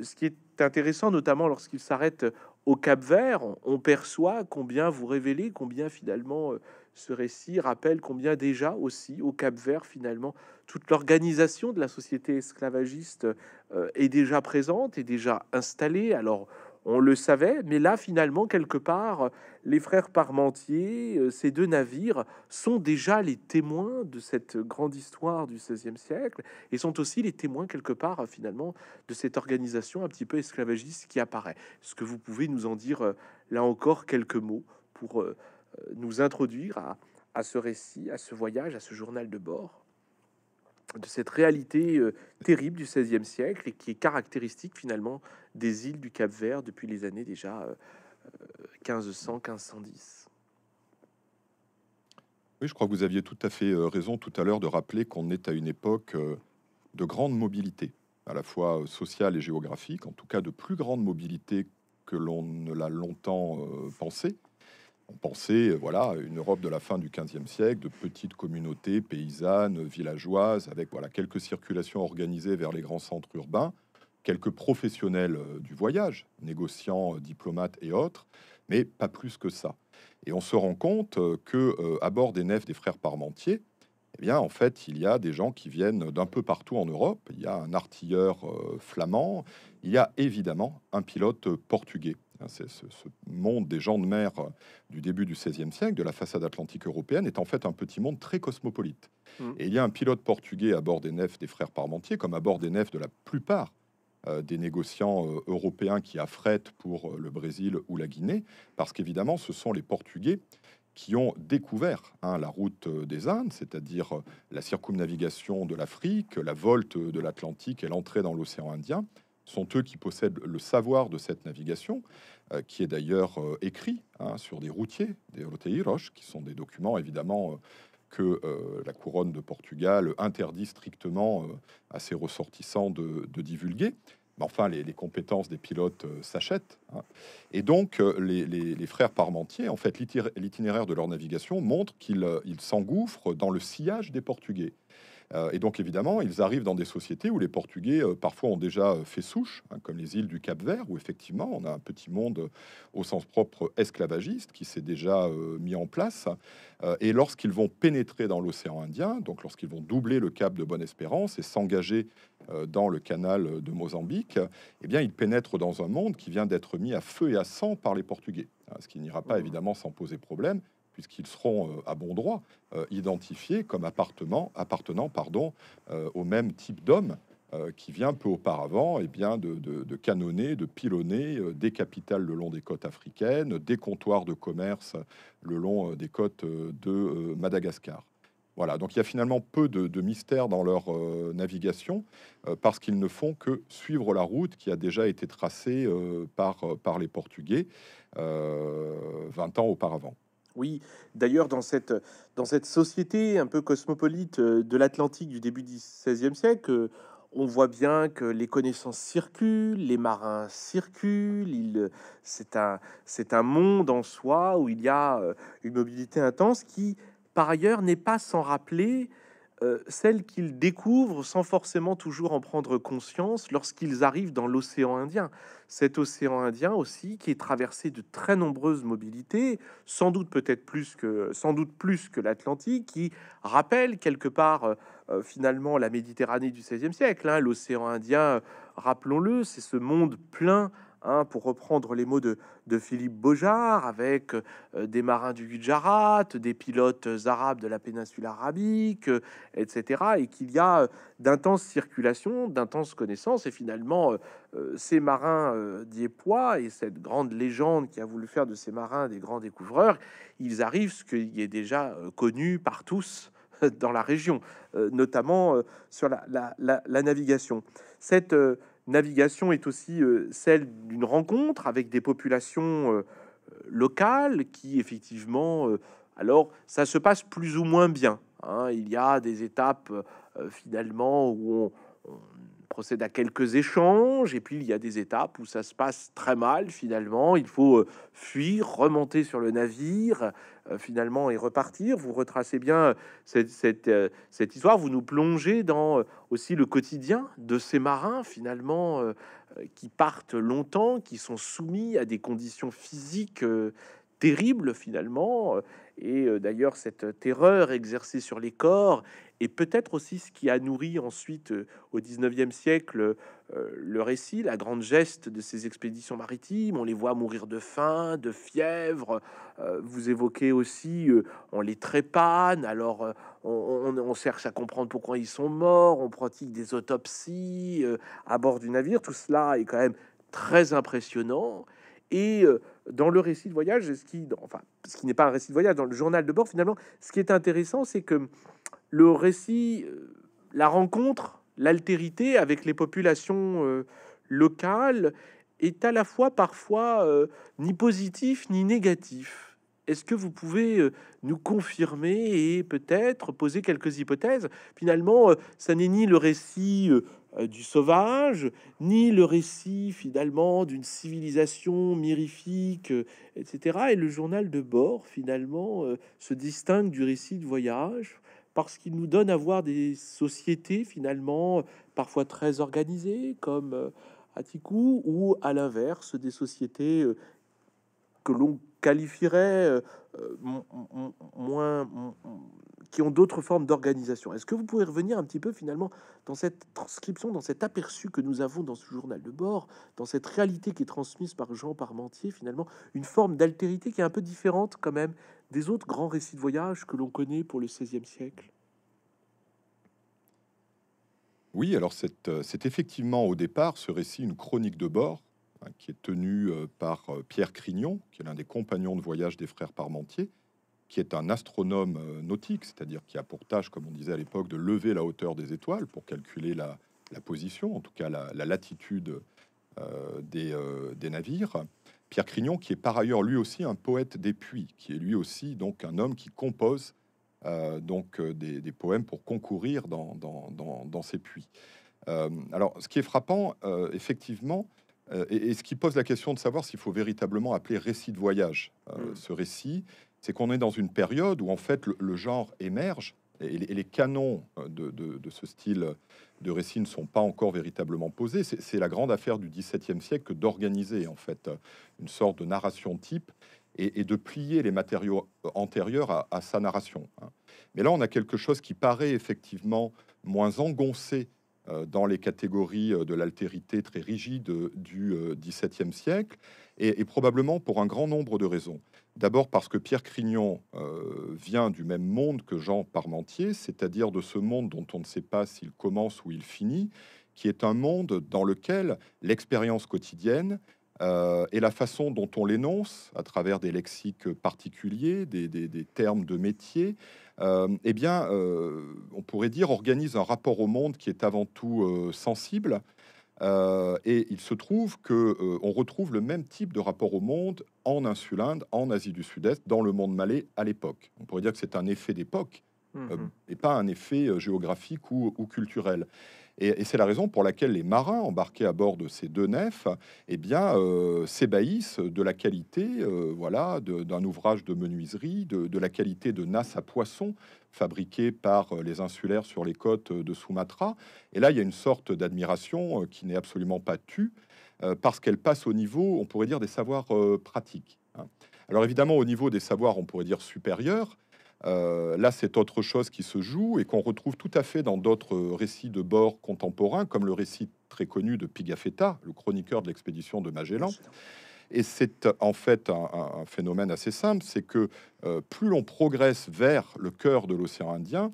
ce qui est intéressant, notamment lorsqu'ils s'arrêtent au Cap Vert, on perçoit combien vous révélez, combien finalement euh, ce récit rappelle combien déjà aussi au Cap Vert finalement toute l'organisation de la société esclavagiste euh, est déjà présente, et déjà installée. Alors on le savait, mais là, finalement, quelque part, les frères Parmentier, euh, ces deux navires, sont déjà les témoins de cette grande histoire du 16e siècle et sont aussi les témoins, quelque part, finalement, de cette organisation un petit peu esclavagiste qui apparaît. Est-ce que vous pouvez nous en dire, euh, là encore, quelques mots pour euh, nous introduire à, à ce récit, à ce voyage, à ce journal de bord de cette réalité euh, terrible du XVIe siècle et qui est caractéristique finalement des îles du Cap Vert depuis les années déjà 1500-1510. Euh, euh, oui, je crois que vous aviez tout à fait raison tout à l'heure de rappeler qu'on est à une époque de grande mobilité, à la fois sociale et géographique, en tout cas de plus grande mobilité que l'on ne l'a longtemps pensé on pensait, euh, voilà, une Europe de la fin du XVe siècle, de petites communautés paysannes, villageoises, avec voilà quelques circulations organisées vers les grands centres urbains, quelques professionnels euh, du voyage, négociants, euh, diplomates et autres, mais pas plus que ça. Et on se rend compte que à bord des nefs des frères Parmentier, eh bien, en fait, il y a des gens qui viennent d'un peu partout en Europe. Il y a un artilleur flamand, il y a évidemment un pilote portugais. Hein, ce, monde des gens de mer euh, du début du XVIe siècle, de la façade atlantique européenne, est en fait un petit monde très cosmopolite. Mmh. Et il y a un pilote portugais à bord des nefs des frères Parmentier, comme à bord des nefs de la plupart euh, des négociants euh, européens qui affrètent pour le Brésil ou la Guinée, parce qu'évidemment, ce sont les Portugais qui ont découvert hein, la route des Indes, c'est-à-dire la circumnavigation de l'Afrique, la volte de l'Atlantique et l'entrée dans l'océan Indien sont eux qui possèdent le savoir de cette navigation, euh, qui est d'ailleurs euh, écrit hein, sur des routiers, des roteiros, qui sont des documents évidemment euh, que la couronne de Portugal interdit strictement à ses ressortissants de, divulguer. Mais enfin, les, compétences des pilotes s'achètent. Hein. Et donc, les, les, frères Parmentier, en fait, l'itinéraire de leur navigation montre qu'ils s'engouffrent dans le sillage des Portugais. Euh, et donc évidemment, ils arrivent dans des sociétés où les Portugais euh, parfois ont déjà euh, fait souche, hein, comme les îles du Cap Vert, où effectivement on a un petit monde au sens propre esclavagiste qui s'est déjà mis en place. et lorsqu'ils vont pénétrer dans l'océan Indien, donc lorsqu'ils vont doubler le cap de Bonne-Espérance et s'engager dans le canal de Mozambique, eh bien, ils pénètrent dans un monde qui vient d'être mis à feu et à sang par les Portugais, hein, ce qui n'ira pas mmh. évidemment sans poser problème puisqu'ils seront euh, à bon droit euh, identifiés comme appartenant, appartenant pardon, euh, au même type d'homme qui vient peu auparavant et eh bien, de, canonner, de pilonner des capitales le long des côtes africaines, des comptoirs de commerce le long des côtes de Madagascar. Voilà, donc il y a finalement peu de, mystère dans leur navigation parce qu'ils ne font que suivre la route qui a déjà été tracée par, par les Portugais 20 ans auparavant. Oui, d'ailleurs, dans cette, société un peu cosmopolite euh, de l'Atlantique du début du XVIe siècle, euh, on voit bien que les connaissances circulent, les marins circulent, euh, c'est un monde en soi où il y a une mobilité intense qui, par ailleurs, n'est pas sans rappeler celle euh, celles qu'ils découvrent sans forcément toujours en prendre conscience lorsqu'ils arrivent dans l'océan Indien. Cet océan Indien aussi qui est traversé de très nombreuses mobilités, sans doute peut-être plus que sans doute plus que l'Atlantique, qui rappelle quelque part euh, euh, finalement la Méditerranée du XVIe siècle. Hein. L'océan Indien, rappelons-le, c'est ce monde plein Hein, pour reprendre les mots de, Philippe Bojard, avec euh, des marins du Gujarat, des pilotes arabes de la péninsule arabique, euh, etc., et qu'il y a euh, d'intenses circulations, d'intenses connaissances, et finalement, ces marins dieppois et cette grande légende qui a voulu faire de ces marins des grands découvreurs, ils arrivent ce qui est déjà connu par tous dans la région, notamment sur la, la, navigation. Cette navigation est aussi euh, celle d'une rencontre avec des populations euh, euh, locales qui, effectivement, alors ça se passe plus ou moins bien. Hein. Il y a des étapes, finalement, où on, procède à quelques échanges, et puis il y a des étapes où ça se passe très mal finalement. Il faut euh, fuir, remonter sur le navire euh, finalement et repartir. Vous retracez bien euh, cette, histoire, vous nous plongez dans aussi le quotidien de ces marins finalement qui partent longtemps, qui sont soumis à des conditions physiques terribles finalement. Et d'ailleurs, cette terreur exercée sur les corps et peut-être aussi ce qui a nourri ensuite euh, au 19e siècle euh, le récit, la grande geste de ces expéditions maritimes. On les voit mourir de faim, de fièvre. Euh, vous évoquez aussi, on les trépanne, alors on, cherche à comprendre pourquoi ils sont morts, on pratique des autopsies à bord du navire. Tout cela est quand même très impressionnant. Et dans le récit de voyage, ce qui, enfin, ce qui n'est pas un récit de voyage, dans le journal de bord, finalement, ce qui est intéressant, c'est que le récit, euh, la rencontre, l'altérité avec les populations euh, locales est à la fois parfois euh, ni positif ni négatif. Est-ce que vous pouvez nous confirmer et peut-être poser quelques hypothèses Finalement, ça n'est ni le récit du sauvage, ni le récit finalement d'une civilisation mirifique, etc. Et le journal de bord finalement se distingue du récit de voyage parce qu'il nous donne à voir des sociétés finalement parfois très organisées comme euh, Atikou ou à l'inverse des sociétés euh, que l'on qualifierait euh, moins qui ont d'autres formes d'organisation. Est-ce que vous pouvez revenir un petit peu finalement dans cette transcription, dans cet aperçu que nous avons dans ce journal de bord, dans cette réalité qui est transmise par Jean Parmentier, finalement, une forme d'altérité qui est un peu différente quand même des autres grands récits de voyage que l'on connaît pour le XVIe siècle Oui, alors euh, c'est effectivement au départ ce récit, une chronique de bord, hein, qui est tenue euh, par euh, Pierre Crignon, qui est l'un des compagnons de voyage des frères Parmentier, qui est un astronome euh, nautique, c'est-à-dire qui a pour tâche, comme on disait à l'époque, de lever la hauteur des étoiles pour calculer la, position, en tout cas la, latitude euh, euh, des, navires. Pierre Crignon, qui est par ailleurs lui aussi un poète des puits, qui est lui aussi donc un homme qui compose donc des, poèmes pour concourir dans, dans, dans, ces puits. alors, ce qui est frappant, effectivement, et, ce qui pose la question de savoir s'il faut véritablement appeler récit de voyage mm. ce récit, c'est qu'on est dans une période où en fait le, genre émerge et, les canons euh, de, ce style de récit ne sont pas encore véritablement posés. C'est la grande affaire du XVIIe siècle d'organiser en fait euh, une sorte de narration type et, de plier les matériaux euh, antérieurs à, sa narration. Hein. Mais là, on a quelque chose qui paraît effectivement moins engoncé dans les catégories de l'altérité très rigide du XVIIe siècle, et, probablement pour un grand nombre de raisons. D'abord parce que Pierre Crignon euh, vient du même monde que Jean Parmentier, c'est-à-dire de ce monde dont on ne sait pas s'il commence ou il finit, qui est un monde dans lequel l'expérience quotidienne euh, et la façon dont on l'énonce, à travers des lexiques particuliers, des, termes de métier, euh, eh bien, on pourrait dire organise un rapport au monde qui est avant tout sensible, euh, et il se trouve qu'on euh, retrouve le même type de rapport au monde en Insulinde, en Asie du Sud-Est, dans le monde malais à l'époque. On pourrait dire que c'est un effet d'époque mmh euh, et pas un effet géographique ou culturel. Et, c'est la raison pour laquelle les marins embarqués à bord de ces deux nefs eh euh, s'ébahissent de la qualité euh, voilà, d'un ouvrage de menuiserie, de, la qualité de nasse à poisson fabriquées par euh, les insulaires sur les côtes de Sumatra. Et là, il y a une sorte d'admiration qui n'est absolument pas tue, parce qu'elle passe au niveau, on pourrait dire, des savoirs pratiques. Hein. Alors évidemment, au niveau des savoirs, on pourrait dire supérieurs, euh, là, c'est autre chose qui se joue et qu'on retrouve tout à fait dans d'autres euh, récits de bord contemporains, comme le récit très connu de Pigafetta, le chroniqueur de l'expédition de Magellan. Et c'est euh, en fait un, phénomène assez simple, c'est que plus l'on progresse vers le cœur de l'océan Indien,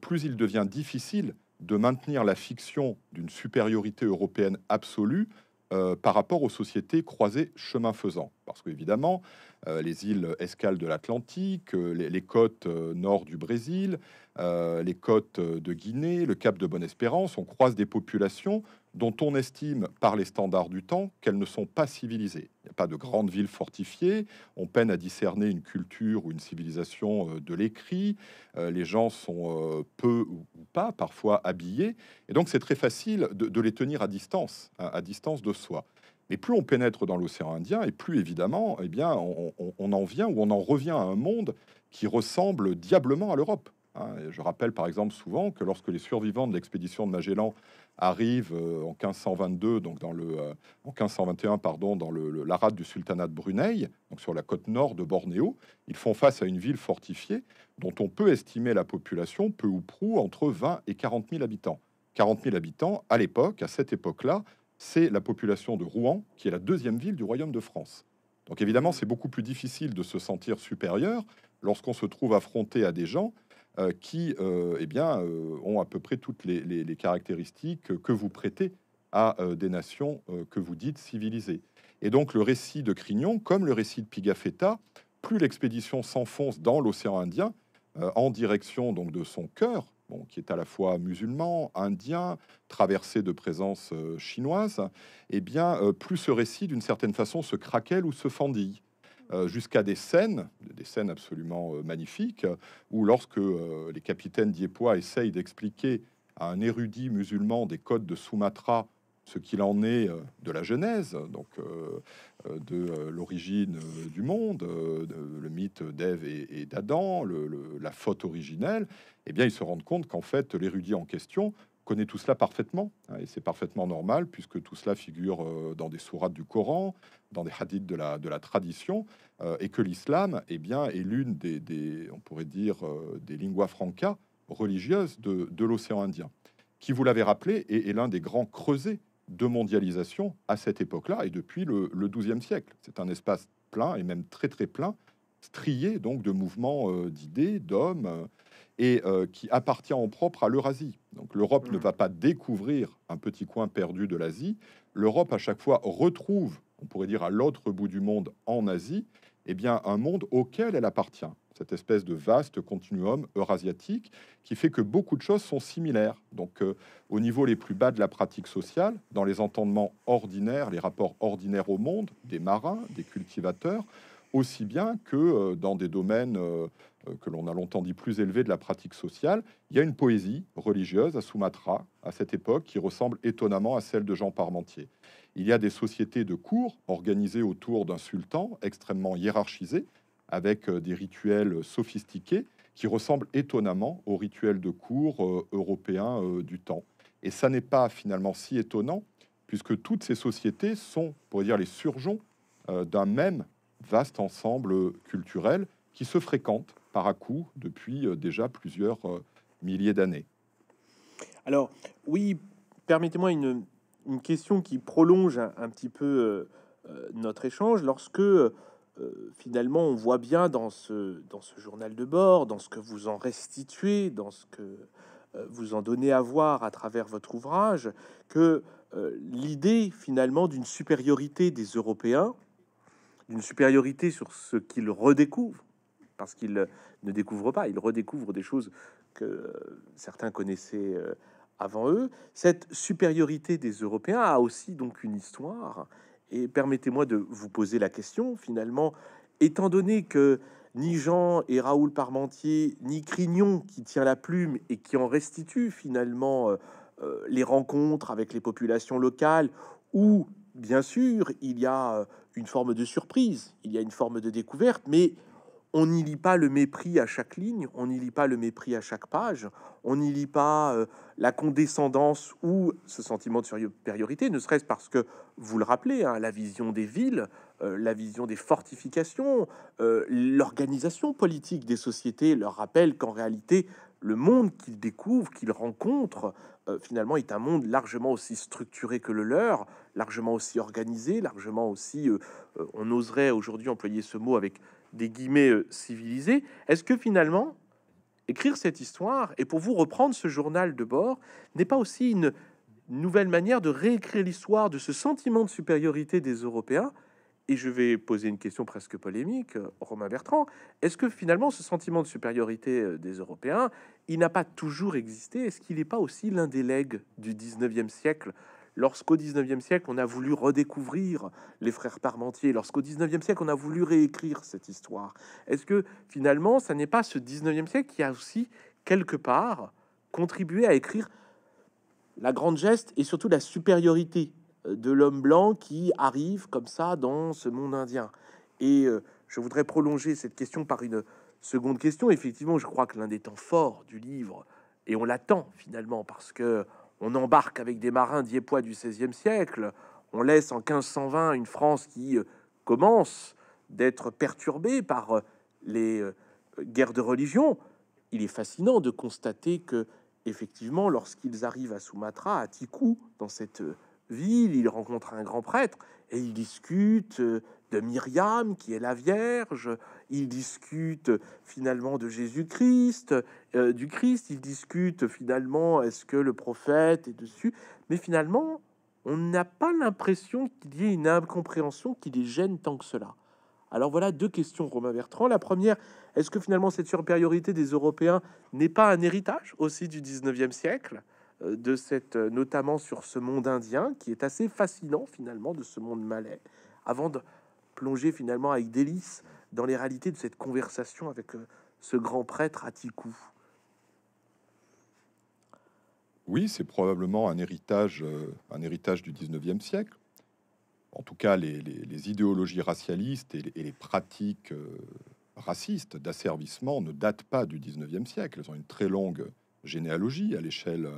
plus il devient difficile de maintenir la fiction d'une supériorité européenne absolue par rapport aux sociétés croisées chemin faisant. Parce qu'évidemment, euh, les îles Escales de l'Atlantique, euh, les, côtes euh, nord du Brésil, les côtes de Guinée, le Cap de Bonne-Espérance. On croise des populations dont on estime, par les standards du temps, qu'elles ne sont pas civilisées. Il n'y a pas de grandes villes fortifiées, on peine à discerner une culture ou une civilisation de l'écrit, les gens sont peu ou pas, parfois habillés, et donc c'est très facile de, les tenir à distance, à distance de soi. Et plus on pénètre dans l'océan Indien, et plus évidemment, eh bien, on, en vient ou on en revient à un monde qui ressemble diablement à l'Europe. Hein. je rappelle par exemple souvent que lorsque les survivants de l'expédition de Magellan arrivent euh, en 1522, donc dans le, 1521, euh, pardon, dans le, le du sultanat de Brunei, donc sur la côte nord de Bornéo, ils font face à une ville fortifiée dont on peut estimer la population peu ou prou entre 20 et 40 000 habitants. 40 000 habitants à l'époque, à cette époque-là, c'est la population de Rouen, qui est la deuxième ville du royaume de France. Donc évidemment, c'est beaucoup plus difficile de se sentir supérieur lorsqu'on se trouve affronté à des gens euh, qui euh, eh bien, euh, ont à peu près toutes les, caractéristiques que vous prêtez à des nations que vous dites civilisées. Et donc le récit de Crignon, comme le récit de Pigafetta, plus l'expédition s'enfonce dans l'océan Indien, en direction donc de son cœur, qui est à la fois musulman, indien, traversé de présence chinoises, euh, chinoise, eh bien, euh, plus ce récit, d'une certaine façon, se craquelle ou se fendille. Euh, jusqu'à des scènes, des scènes absolument magnifiques, où lorsque les capitaines Diepois essayent d'expliquer à un érudit musulman des codes de Sumatra ce qu'il en est euh, de la Genèse, donc euh, euh, de l'origine du monde, le mythe d'Ève et, d'Adam, la faute originelle, eh bien, ils se rendent compte qu'en fait, l'érudit en question connaît tout cela parfaitement, hein, et c'est parfaitement normal, puisque tout cela figure dans des sourates du Coran, dans des hadiths de la, tradition, et que l'islam eh bien, est l'une des, on pourrait dire, des lingua franca religieuses de, l'océan Indien, qui, vous l'avez rappelé, est, est l'un des grands creusets de mondialisation à cette époque-là et depuis le, XIIe siècle. C'est un espace plein et même très très plein, strié donc de mouvements euh, d'idées, d'hommes, euh, et euh, qui appartient en propre à l'Eurasie. Donc l'Europe ne mm. va pas découvrir un petit coin perdu de l'Asie. L'Europe à chaque fois retrouve, on pourrait dire à l'autre bout du monde en Asie, eh bien un monde auquel elle appartient cette espèce de vaste continuum eurasiatique qui fait que beaucoup de choses sont similaires. Donc, euh, au niveau les plus bas de la pratique sociale, dans les entendements ordinaires, les rapports ordinaires au monde, des marins, des cultivateurs, aussi bien que euh, dans des domaines euh, que l'on a longtemps dit plus élevés de la pratique sociale, il y a une poésie religieuse à Sumatra, à cette époque, qui ressemble étonnamment à celle de Jean Parmentier. Il y a des sociétés de cours organisées autour d'un sultan extrêmement hiérarchisé, avec euh, des rituels sophistiqués qui ressemblent étonnamment aux rituels de cours euh, européens euh, du temps. Et ça n'est pas finalement si étonnant, puisque toutes ces sociétés sont, pour dire, les surgeons d'un même vaste ensemble culturel qui se fréquente par à coup depuis déjà plusieurs milliers d'années. Alors, oui, permettez-moi une, question qui prolonge un, petit peu notre échange. Lorsque euh, finalement, on voit bien dans ce, dans ce journal de bord, dans ce que vous en restituez, dans ce que euh, vous en donnez à voir à travers votre ouvrage, que euh, l'idée finalement d'une supériorité des Européens, d'une supériorité sur ce qu'ils redécouvrent, parce qu'ils ne découvrent pas, ils redécouvrent des choses que certains connaissaient avant eux, cette supériorité des Européens a aussi donc une histoire permettez-moi de vous poser la question, finalement, étant donné que ni Jean et Raoul Parmentier, ni Crignon qui tient la plume et qui en restitue finalement euh, euh, les rencontres avec les populations locales, où bien sûr il y a euh, une forme de surprise, il y a une forme de découverte, mais on n'y lit pas le mépris à chaque ligne, on n'y lit pas le mépris à chaque page, on n'y lit pas euh, la condescendance ou ce sentiment de supériorité, ne serait-ce parce que, vous le rappelez, hein, la vision des villes, euh, la vision des fortifications, euh, l'organisation politique des sociétés leur rappelle qu'en réalité, le monde qu'ils découvrent, qu'ils rencontrent, finalement, est un monde largement aussi structuré que le leur, largement aussi organisé, largement aussi, on oserait aujourd'hui employer ce mot avec des guillemets euh, civilisés, est-ce que finalement, écrire cette histoire et pour vous reprendre ce journal de bord n'est pas aussi une nouvelle manière de réécrire l'histoire de ce sentiment de supériorité des Européens et je vais poser une question presque polémique, euh, Romain Bertrand. Est-ce que finalement ce sentiment de supériorité euh, des Européens, il n'a pas toujours existé Est-ce qu'il n'est pas aussi l'un des legs du 19e siècle Lorsqu'au 19e siècle, on a voulu redécouvrir les frères Parmentier, lorsqu'au 19e siècle, on a voulu réécrire cette histoire, est-ce que finalement, ça n'est pas ce 19e siècle qui a aussi, quelque part, contribué à écrire la grande geste et surtout la supériorité euh, de l'homme blanc qui arrive comme ça dans ce monde indien Et euh, je voudrais prolonger cette question par une seconde question. Effectivement, je crois que l'un des temps forts du livre, et on l'attend finalement parce que on embarque avec des marins diepois du XVIe siècle. On laisse en 1520 une France qui euh, commence d'être perturbée par euh, les euh, guerres de religion. Il est fascinant de constater que, effectivement, lorsqu'ils arrivent à Sumatra, à Tikou, dans cette ville, il rencontre un grand prêtre et il discute euh, de Myriam qui est la Vierge, il discute euh, finalement de Jésus-Christ, euh, du Christ, il discute finalement est-ce que le prophète est dessus, mais finalement on n'a pas l'impression qu'il y ait une incompréhension qui les gêne tant que cela. Alors voilà deux questions, Romain Bertrand. La première, est-ce que finalement cette supériorité des Européens n'est pas un héritage aussi du 19e siècle euh, de cette, euh, notamment sur ce monde indien qui est assez fascinant finalement de ce monde malais, avant de plonger finalement avec délice dans les réalités de cette conversation avec euh, ce grand prêtre Atikou. Oui, c'est probablement un héritage, un héritage du 19e siècle. En tout cas, les, idéologies racialistes et les, pratiques racistes d'asservissement ne datent pas du 19e siècle. Elles ont une très longue généalogie à l'échelle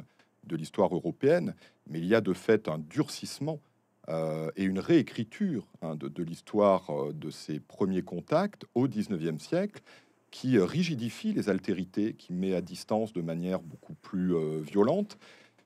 de l'histoire européenne, mais il y a de fait un durcissement euh, et une réécriture hein, de, de l'histoire euh, de ces premiers contacts au XIXe siècle qui euh, rigidifie les altérités, qui met à distance de manière beaucoup plus violente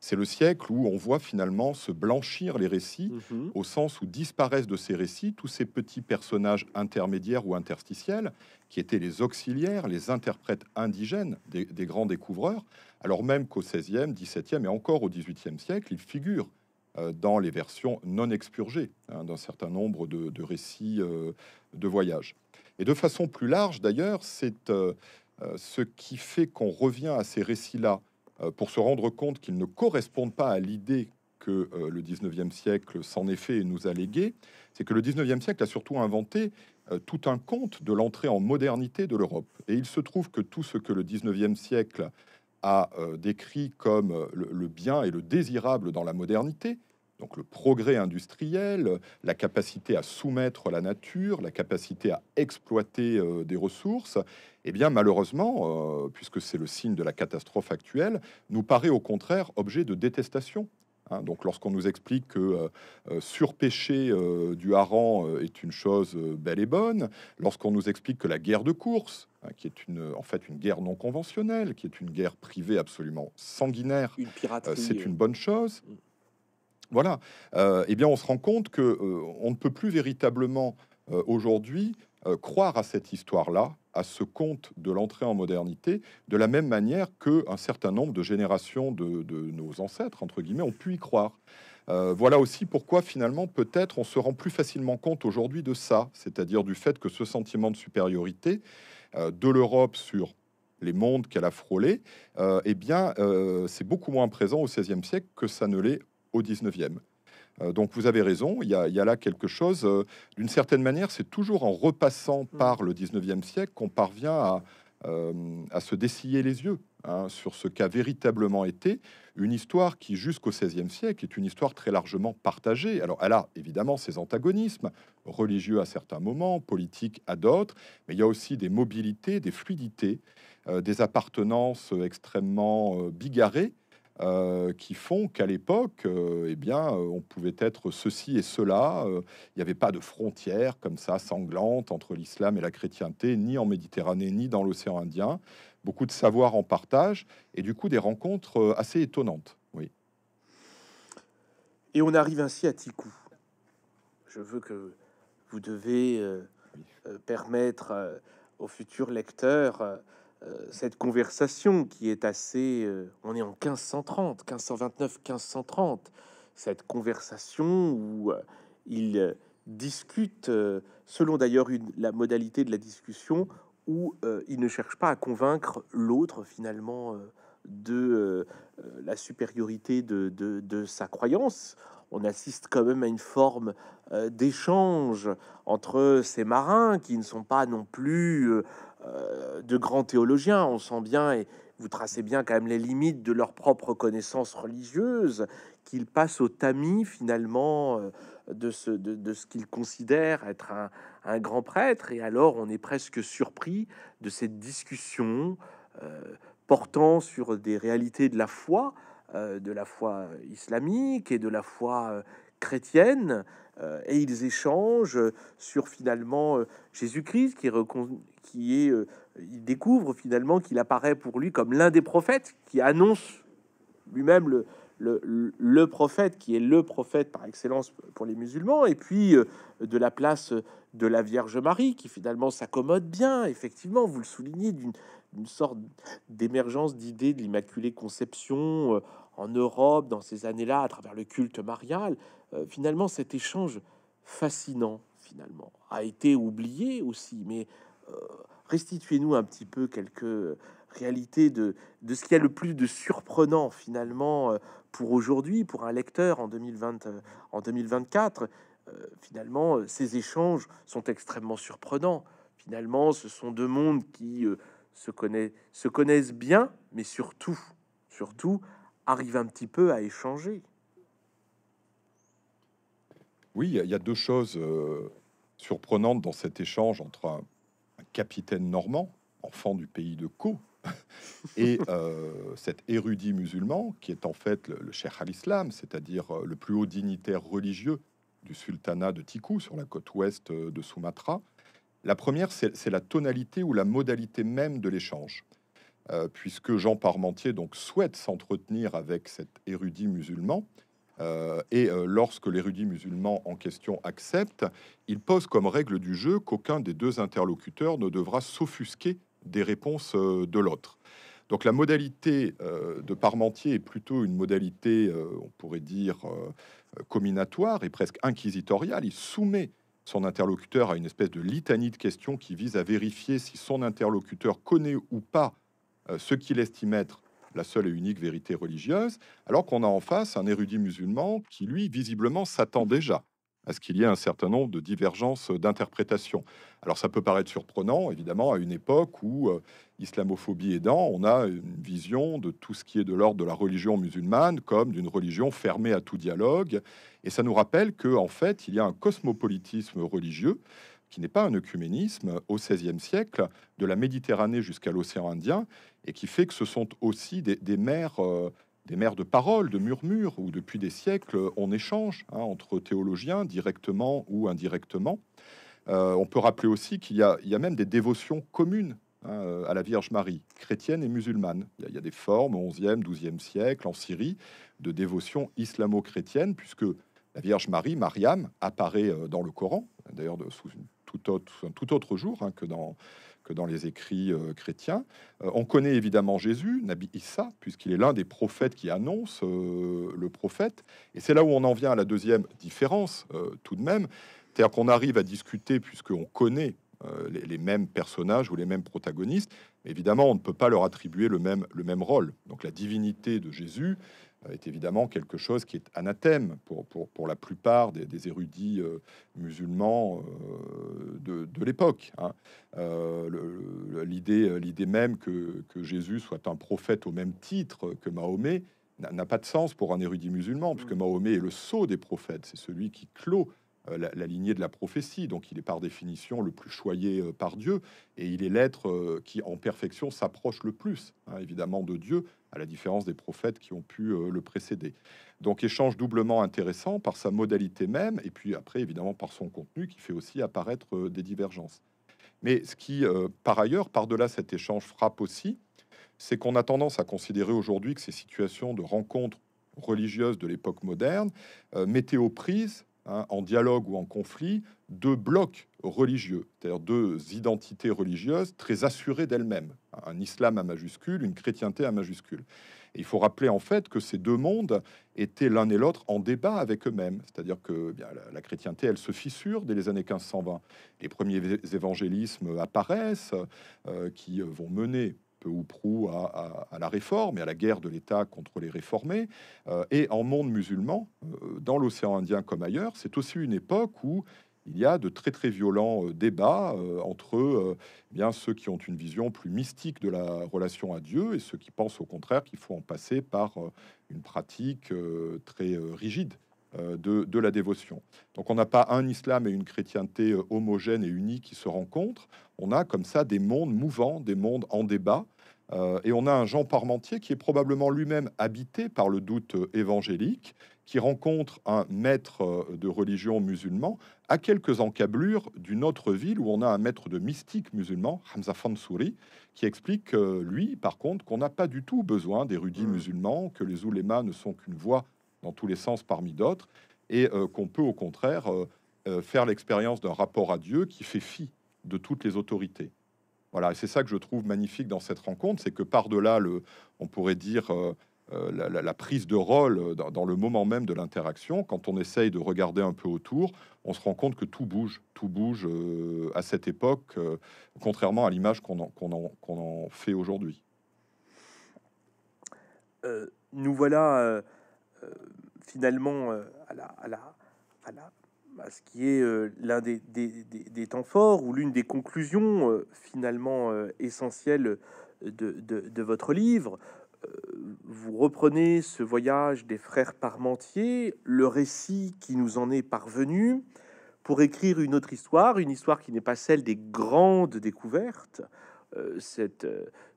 c'est le siècle où on voit finalement se blanchir les récits, mhm. au sens où disparaissent de ces récits tous ces petits personnages intermédiaires ou interstitiels, qui étaient les auxiliaires, les interprètes indigènes des, grands découvreurs, alors même qu'au XVIe, XVIIe et encore au XVIIIe siècle, ils figurent euh, dans les versions non expurgées hein, d'un certain nombre de, récits euh, de voyage. Et de façon plus large, d'ailleurs, c'est euh, ce qui fait qu'on revient à ces récits-là euh, pour se rendre compte qu'ils ne correspondent pas à l'idée que euh, le 19e siècle s'en est fait et nous a légué, c'est que le 19e siècle a surtout inventé euh, tout un conte de l'entrée en modernité de l'Europe. Et il se trouve que tout ce que le 19e siècle a décrit comme le, bien et le désirable dans la modernité, donc le progrès industriel, la capacité à soumettre la nature, la capacité à exploiter euh, des ressources, eh bien malheureusement, euh, puisque c'est le signe de la catastrophe actuelle, nous paraît au contraire objet de détestation. Hein. donc lorsqu'on nous explique que euh, surpêcher du hareng est une chose belle et bonne, lorsqu'on nous explique que la guerre de course, hein, qui est en fait une guerre non conventionnelle, qui est une guerre privée absolument sanguinaire. c'est une bonne chose. Mm. Voilà. Euh, eh bien, on se rend compte que euh, on ne peut plus véritablement euh, aujourd'hui croire à cette histoire-là, à ce conte de l'entrée en modernité, de la même manière que un certain nombre de générations de, nos ancêtres, entre guillemets, ont pu y croire. voilà aussi pourquoi finalement peut-être on se rend plus facilement compte aujourd'hui de ça, c'est-à-dire du fait que ce sentiment de supériorité de l'Europe sur les mondes qu'elle a frôlés, eh bien, c'est beaucoup moins présent au XVIe siècle que ça ne l'est au 19e. Euh, donc vous avez raison, il y, a, là quelque chose, euh, d'une certaine manière, c'est toujours en repassant mm. par le 19e siècle qu'on parvient euh, à, se dessiller les yeux hein, sur ce qu'a véritablement été une histoire qui, jusqu'au 16e siècle, est une histoire très largement partagée. Alors, elle a évidemment ses antagonismes, religieux à certains moments, politiques à d'autres, mais il y a aussi des mobilités, des fluidités, des appartenances extrêmement bigarrées euh, qui font qu'à l'époque, euh, eh bien, euh, on pouvait être ceci et cela. Il n'y avait pas de frontières comme ça sanglantes entre l'islam et la chrétienté, ni en Méditerranée, ni dans l'océan Indien. Beaucoup de savoir en partage et du coup des rencontres assez étonnantes. Oui. Et on arrive ainsi à Tikou. Je veux que vous devez permettre aux futurs lecteurs euh, cette conversation qui est assez... Euh, on est en 1530, 1529, 1530. Cette conversation où euh, il discute, selon d'ailleurs la modalité de la discussion, où il ne cherche pas à convaincre l'autre finalement de la supériorité de, sa croyance. On assiste quand même à une forme d'échange entre ces marins qui ne sont pas non plus euh, de grands théologiens, on sent bien, et vous tracez bien quand même les limites de leur propre connaissance religieuse, qu'ils passent au tamis finalement euh, de ce, de, ce qu'ils considèrent être un, grand prêtre, et alors on est presque surpris de cette discussion euh, portant sur des réalités de la foi, de la foi islamique et de la foi chrétienne, euh, et ils échangent euh, sur finalement euh, Jésus-Christ qui, qui est, il découvre finalement qu'il apparaît pour lui comme l'un des prophètes qui annonce lui-même le, le, le, prophète qui est le prophète par excellence pour les musulmans, et puis de la place de la Vierge Marie qui finalement s'accommode bien, effectivement, vous le soulignez, d'une sorte d'émergence d'idées de l'Immaculée Conception en Europe dans ces années-là à travers le culte marial, euh, finalement cet échange fascinant finalement a été oublié aussi. Mais euh, restituez-nous un petit peu quelques réalités de, ce qui est a le plus de surprenant finalement euh, pour aujourd'hui, pour un lecteur en 2020, en 2024. finalement, ces échanges sont extrêmement surprenants. Finalement, ce sont deux mondes qui se, connaissent, se connaissent bien, mais surtout, surtout arrive un petit peu à échanger. Oui, il y, a deux choses euh, surprenantes dans cet échange entre un, capitaine normand, enfant du pays de Caux, et euh, cet érudit musulman qui est en fait le, le cheikh al-Islam, c'est-à-dire euh, le plus haut dignitaire religieux du sultanat de Tikou sur la côte ouest de Sumatra. La première, c'est la tonalité ou la modalité même de l'échange. Euh, puisque Jean Parmentier donc souhaite s'entretenir avec cet érudit musulman. Euh, et euh, lorsque l'érudit musulman en question accepte, il pose comme règle du jeu qu'aucun des deux interlocuteurs ne devra s'offusquer des réponses de l'autre. Donc la modalité de Parmentier est plutôt une modalité, on pourrait dire, combinatoire et presque inquisitoriale. Il soumet son interlocuteur à une espèce de litanie de questions qui vise à vérifier si son interlocuteur connaît ou pas euh, ce qu'il estime être la seule et unique vérité religieuse, alors qu'on a en face un érudit musulman qui, lui, visiblement, s'attend déjà à ce qu'il y ait un certain nombre de divergences d'interprétation. Alors ça peut paraître surprenant, évidemment, à une époque où, euh, islamophobie aidant, on a une vision de tout ce qui est de l'ordre de la religion musulmane comme d'une religion fermée à tout dialogue. Et ça nous rappelle qu'en fait, il y a un cosmopolitisme religieux qui n'est pas un œcuménisme au XVIe siècle, de la Méditerranée jusqu'à l'océan Indien, et qui fait que ce sont aussi des, des mers, euh, des mers de paroles, de murmures, où depuis des siècles on échange hein, entre théologiens directement ou indirectement. Euh, on peut rappeler aussi qu'il y, a même des dévotions communes hein, à la Vierge Marie, chrétienne et musulmane. Il y, a, des formes au XIe, XIIe siècle en Syrie de dévotions islamo-chrétienne, puisque la Vierge Marie, Mariam, apparaît euh, dans le Coran, d'ailleurs sous une tout autre, tout autre jour hein, que, dans, les écrits euh, chrétiens. Euh, on connaît évidemment Jésus, Nabi Issa, puisqu'il est l'un des prophètes qui annonce euh, le prophète. Et c'est là où on en vient à la deuxième différence tout de même. C'est-à-dire qu'on arrive à discuter, puisqu'on connaît les, mêmes personnages ou les mêmes protagonistes, mais évidemment, on ne peut pas leur attribuer le même, le même rôle. Donc la divinité de Jésus est évidemment quelque chose qui est anathème pour, pour, pour la plupart des, érudits euh, musulmans euh, de, de l'époque. Hein. Euh, l'idée, l'idée même que, que, Jésus soit un prophète au même titre que Mahomet n'a pas de sens pour un érudit musulman, puisque mm. Mahomet est le sceau des prophètes, c'est celui qui clôt la, lignée de la prophétie. Donc il est par définition le plus choyé par Dieu et il est l'être qui en perfection s'approche le plus, hein, évidemment, de Dieu à la différence des prophètes qui ont pu euh, le précéder. Donc échange doublement intéressant par sa modalité même, et puis après évidemment par son contenu qui fait aussi apparaître euh, des divergences. Mais ce qui, euh, par ailleurs, par-delà cet échange frappe aussi, c'est qu'on a tendance à considérer aujourd'hui que ces situations de rencontres religieuses de l'époque moderne mettaient aux prises Hein, en dialogue ou en conflit, deux blocs religieux, c'est-à-dire deux identités religieuses très assurées d'elles-mêmes, un islam à majuscule, une chrétienté à majuscule. il faut rappeler en fait que ces deux mondes étaient l'un et l'autre en débat avec eux-mêmes, c'est-à-dire que eh la, chrétienté, elle se fissure dès les années 1520. Les premiers évangélismes apparaissent euh, qui euh, vont mener peu ou prou à, la réforme et à la guerre de l'État contre les réformés. Euh, et en monde musulman, euh, dans l'océan Indien comme ailleurs, c'est aussi une époque où il y a de très très violents euh, débats entre eh bien ceux qui ont une vision plus mystique de la relation à Dieu et ceux qui pensent au contraire qu'il faut en passer par une pratique très rigide. Euh, de, la dévotion. Donc on n'a pas un islam et une chrétienté euh, homogène et unie qui se rencontrent, on a comme ça des mondes mouvants, des mondes en débat, euh, et on a un Jean Parmentier qui est probablement lui-même habité par le doute évangélique, qui rencontre un maître de religion musulman à quelques encablures d'une autre ville où on a un maître de mystique musulman, Hamza Fansouri, qui explique, lui, par contre, qu'on n'a pas du tout besoin d'érudits hmm. musulmans, que les oulémas ne sont qu'une voie dans tous les sens parmi d'autres, et euh, qu'on peut au contraire euh, euh, faire l'expérience d'un rapport à Dieu qui fait fi de toutes les autorités. Voilà, c'est ça que je trouve magnifique dans cette rencontre, c'est que par-delà, le, on pourrait dire, la, prise de rôle dans, le moment même de l'interaction, quand on essaye de regarder un peu autour, on se rend compte que tout bouge, tout bouge à cette époque, contrairement à l'image qu'on en, en, fait aujourd'hui. nous voilà euh, finalement euh, à la, ce qui est euh, l'un des, temps forts ou l'une des conclusions finalement essentielles de, de, votre livre. vous reprenez ce voyage des frères Parmentier, le récit qui nous en est parvenu, pour écrire une autre histoire, une histoire qui n'est pas celle des grandes découvertes. Cette,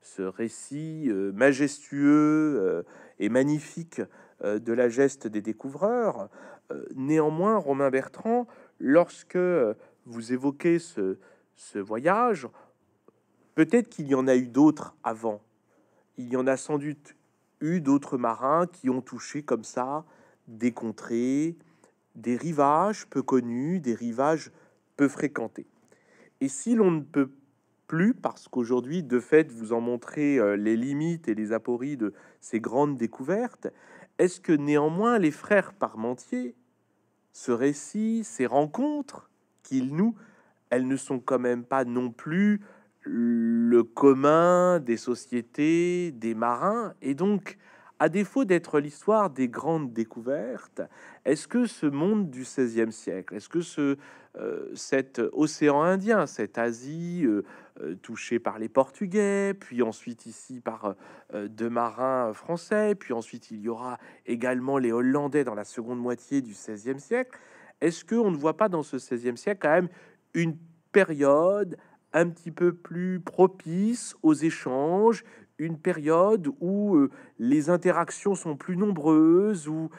ce récit majestueux et magnifique euh, de la geste des découvreurs. Euh, néanmoins, Romain Bertrand, lorsque euh, vous évoquez ce, voyage, peut-être qu'il y en a eu d'autres avant. Il y en a sans doute eu d'autres marins qui ont touché comme ça des contrées, des rivages peu connus, des rivages peu fréquentés. Et si l'on ne peut plus, parce qu'aujourd'hui, de fait, vous en montrez les limites et les apories de ces grandes découvertes, est-ce que néanmoins les frères Parmentier, ce récit, ces rencontres qu'ils nous, elles ne sont quand même pas non plus le commun des sociétés, des marins, et donc, à défaut d'être l'histoire des grandes découvertes, est-ce que ce monde du XVIe siècle, est-ce que ce, euh, cet océan Indien, cette Asie euh, euh, touché par les Portugais, puis ensuite ici par euh, euh, deux marins français, puis ensuite il y aura également les Hollandais dans la seconde moitié du XVIe siècle. Est-ce qu'on ne voit pas dans ce XVIe siècle quand même une période un petit peu plus propice aux échanges, une période où les interactions sont plus nombreuses, où,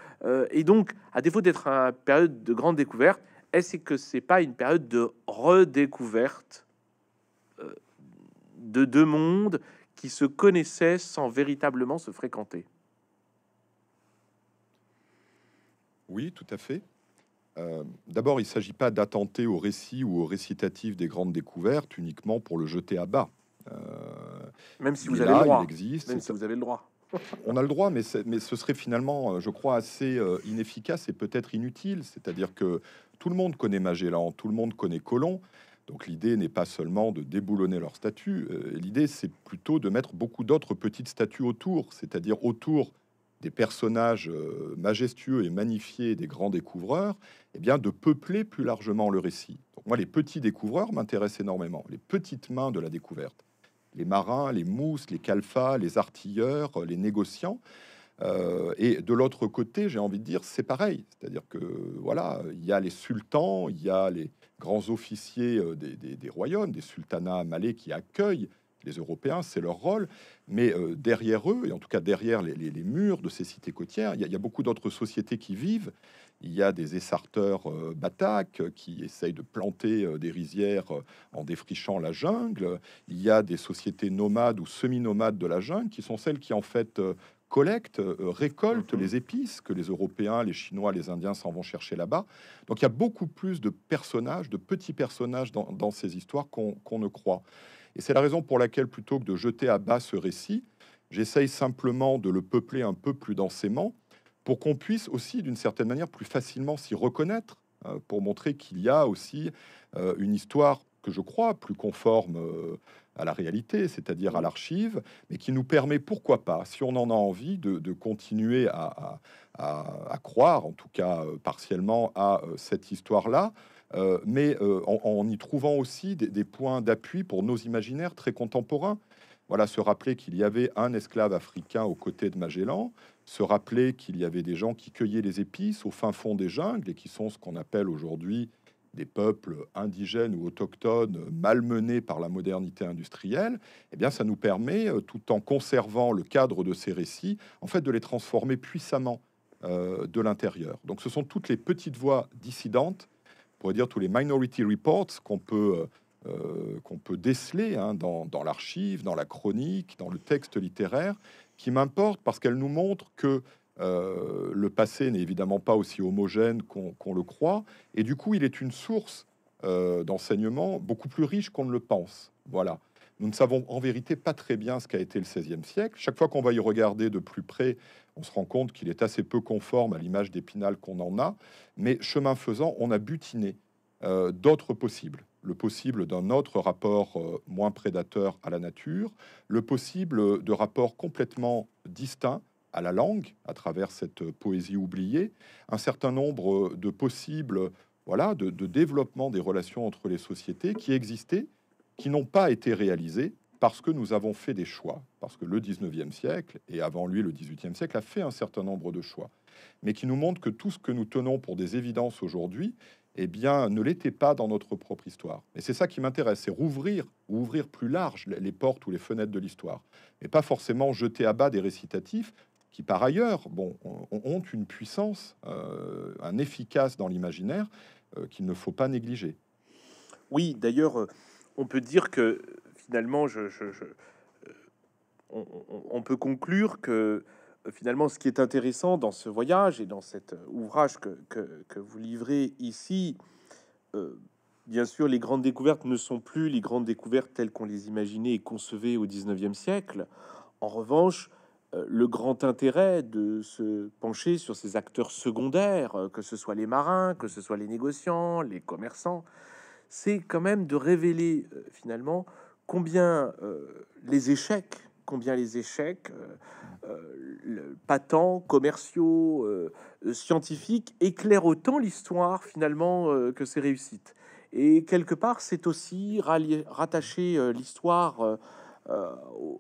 et donc, à défaut d'être une période de grande découverte, est-ce que c'est pas une période de redécouverte de deux mondes qui se connaissaient sans véritablement se fréquenter. Oui, tout à fait. Euh, d'abord, il ne s'agit pas d'attenter au récit ou au récitatif des grandes découvertes uniquement pour le jeter à bas. Euh, Même si vous avez le droit. Même si vous avez le droit. On a le droit, mais, mais ce serait finalement, euh, je crois, assez inefficace et peut-être inutile. C'est-à-dire que tout le monde connaît Magellan, tout le monde connaît Colomb. Donc l'idée n'est pas seulement de déboulonner leur statue, euh, l'idée c'est plutôt de mettre beaucoup d'autres petites statues autour, c'est-à-dire autour des personnages euh, majestueux et magnifiés des grands découvreurs, et eh bien de peupler plus largement le récit. Donc moi les petits découvreurs m'intéressent énormément, les petites mains de la découverte, les marins, les mousses, les calfas, les artilleurs, euh, les négociants. et de l'autre côté, j'ai envie de dire, c'est pareil. C'est-à-dire que voilà, il y a les sultans, il y a les, grands officiers euh, des, royaumes, des sultanats malais qui accueillent les Européens, c'est leur rôle. Mais euh, derrière eux, et en tout cas derrière les, murs de ces cités côtières, il y, a beaucoup d'autres sociétés qui vivent. Il y a des essarteurs euh, batak qui essayent de planter des rizières en défrichant la jungle. Il y a des sociétés nomades ou semi-nomades de la jungle qui sont celles qui en fait collecte, euh, récolte mhm. les épices que les Européens, les Chinois, les Indiens s'en vont chercher là-bas. Donc il y a beaucoup plus de personnages, de petits personnages dans, ces histoires qu'on ne croit. Et c'est la raison pour laquelle, plutôt que de jeter à bas ce récit, j'essaye simplement de le peupler un peu plus densément pour qu'on puisse aussi, d'une certaine manière, plus facilement s'y reconnaître, hein, pour montrer qu'il y a aussi euh, une histoire que je crois plus conforme euh, à la réalité, c'est-à-dire à, l'archive, mais qui nous permet, pourquoi pas, si on en a envie, de, continuer à, croire, en tout cas euh, partiellement, à euh, cette histoire-là. mais en, y trouvant aussi des, des points d'appui pour nos imaginaires très contemporains. Voilà, se rappeler qu'il y avait un esclave africain aux côtés de Magellan, se rappeler qu'il y avait des gens qui cueillaient les épices au fin fond des jungles et qui sont ce qu'on appelle aujourd'hui des peuples indigènes ou autochtones malmenés par la modernité industrielle, eh bien, ça nous permet, euh, tout en conservant le cadre de ces récits, en fait, de les transformer puissamment euh, de l'intérieur. Donc, ce sont toutes les petites voix dissidentes, pour dire tous les minority reports qu'on peut euh, peut déceler hein, dans, dans l'archive, dans la chronique, dans le texte littéraire, qui m'importe parce qu'elle nous montre que euh, le passé n'est évidemment pas aussi homogène qu'on le croit, et du coup, il est une source euh, d'enseignement beaucoup plus riche qu'on ne le pense. Voilà. Nous ne savons en vérité pas très bien ce qu'a été le XVIe siècle. Chaque fois qu'on va y regarder de plus près, on se rend compte qu'il est assez peu conforme à l'image d'Épinal qu'on en a, mais chemin faisant, on a butiné euh, d'autres possibles le possible d'un autre rapport moins prédateur à la nature, le possible de rapports complètement distincts à la langue, à travers cette poésie oubliée, un certain nombre de possibles voilà, de, développement des relations entre les sociétés qui existaient, qui n'ont pas été réalisés parce que nous avons fait des choix, parce que le 19e siècle, et avant lui le 18e siècle, a fait un certain nombre de choix, mais qui nous montre que tout ce que nous tenons pour des évidences aujourd'hui, eh bien, ne l'était pas dans notre propre histoire. Et c'est ça qui m'intéresse, c'est rouvrir, ou ouvrir plus large les portes ou les fenêtres de l'histoire, mais pas forcément jeter à bas des récitatifs qui par ailleurs bon, ont une puissance, euh, un efficace dans l'imaginaire euh, qu'il ne faut pas négliger. Oui, d'ailleurs, euh, on peut dire que finalement, je, on, peut conclure que finalement, ce qui est intéressant dans ce voyage et dans cet ouvrage que, vous livrez ici, bien sûr, les grandes découvertes ne sont plus les grandes découvertes telles qu'on les imaginait et concevait au 19e siècle. En revanche, euh, le grand intérêt de se pencher sur ces acteurs secondaires, euh, que ce soit les marins, que ce soit les négociants, les commerçants, c'est quand même de révéler euh, finalement combien les échecs, combien les échecs patents, commerciaux, scientifiques éclairent autant l'histoire finalement que ses réussites. Et quelque part, c'est aussi rattacher l'histoire euh,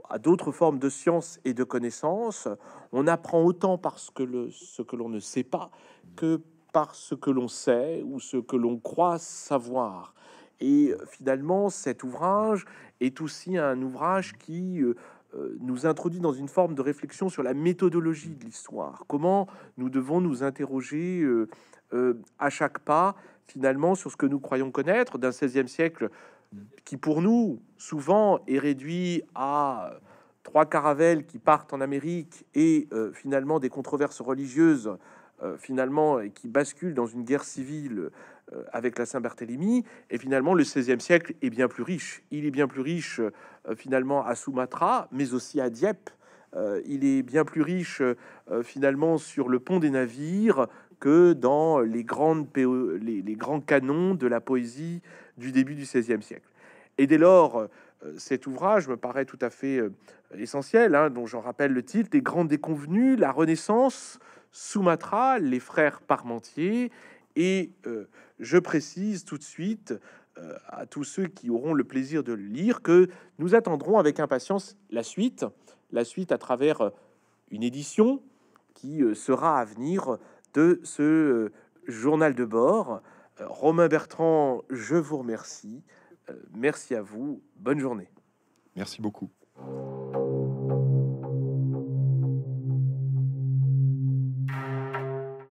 à d'autres formes de science et de connaissances. On apprend autant parce que, le, ce que l'on ne sait pas que par ce que l'on sait ou ce que l'on croit savoir. Et euh, finalement, cet ouvrage est aussi un ouvrage qui euh, nous introduit dans une forme de réflexion sur la méthodologie de l'histoire. Comment nous devons nous interroger à chaque pas, finalement, sur ce que nous croyons connaître. D'un 16e siècle qui pour nous, souvent, est réduit à euh, trois caravelles qui partent en Amérique et euh, finalement des controverses religieuses, euh, finalement, et qui basculent dans une guerre civile avec la Saint-Barthélemy. Et finalement, le 16e siècle est bien plus riche. Il est bien plus riche, finalement, à Sumatra, mais aussi à Dieppe. il est bien plus riche, finalement, sur le pont des navires que dans les, grandes, les grands canons de la poésie du début du XVIe siècle. Et dès lors, euh, cet ouvrage me paraît tout à fait euh, essentiel, hein, dont j'en rappelle le titre, Les grandes déconvenues, la Renaissance, Sumatra, les frères Parmentier, et euh, je précise tout de suite à tous ceux qui auront le plaisir de le lire que nous attendrons avec impatience la suite, la suite à travers une édition qui sera à venir de ce journal de bord. Romain Bertrand, je vous remercie. Euh, merci à vous. Bonne journée. Merci beaucoup.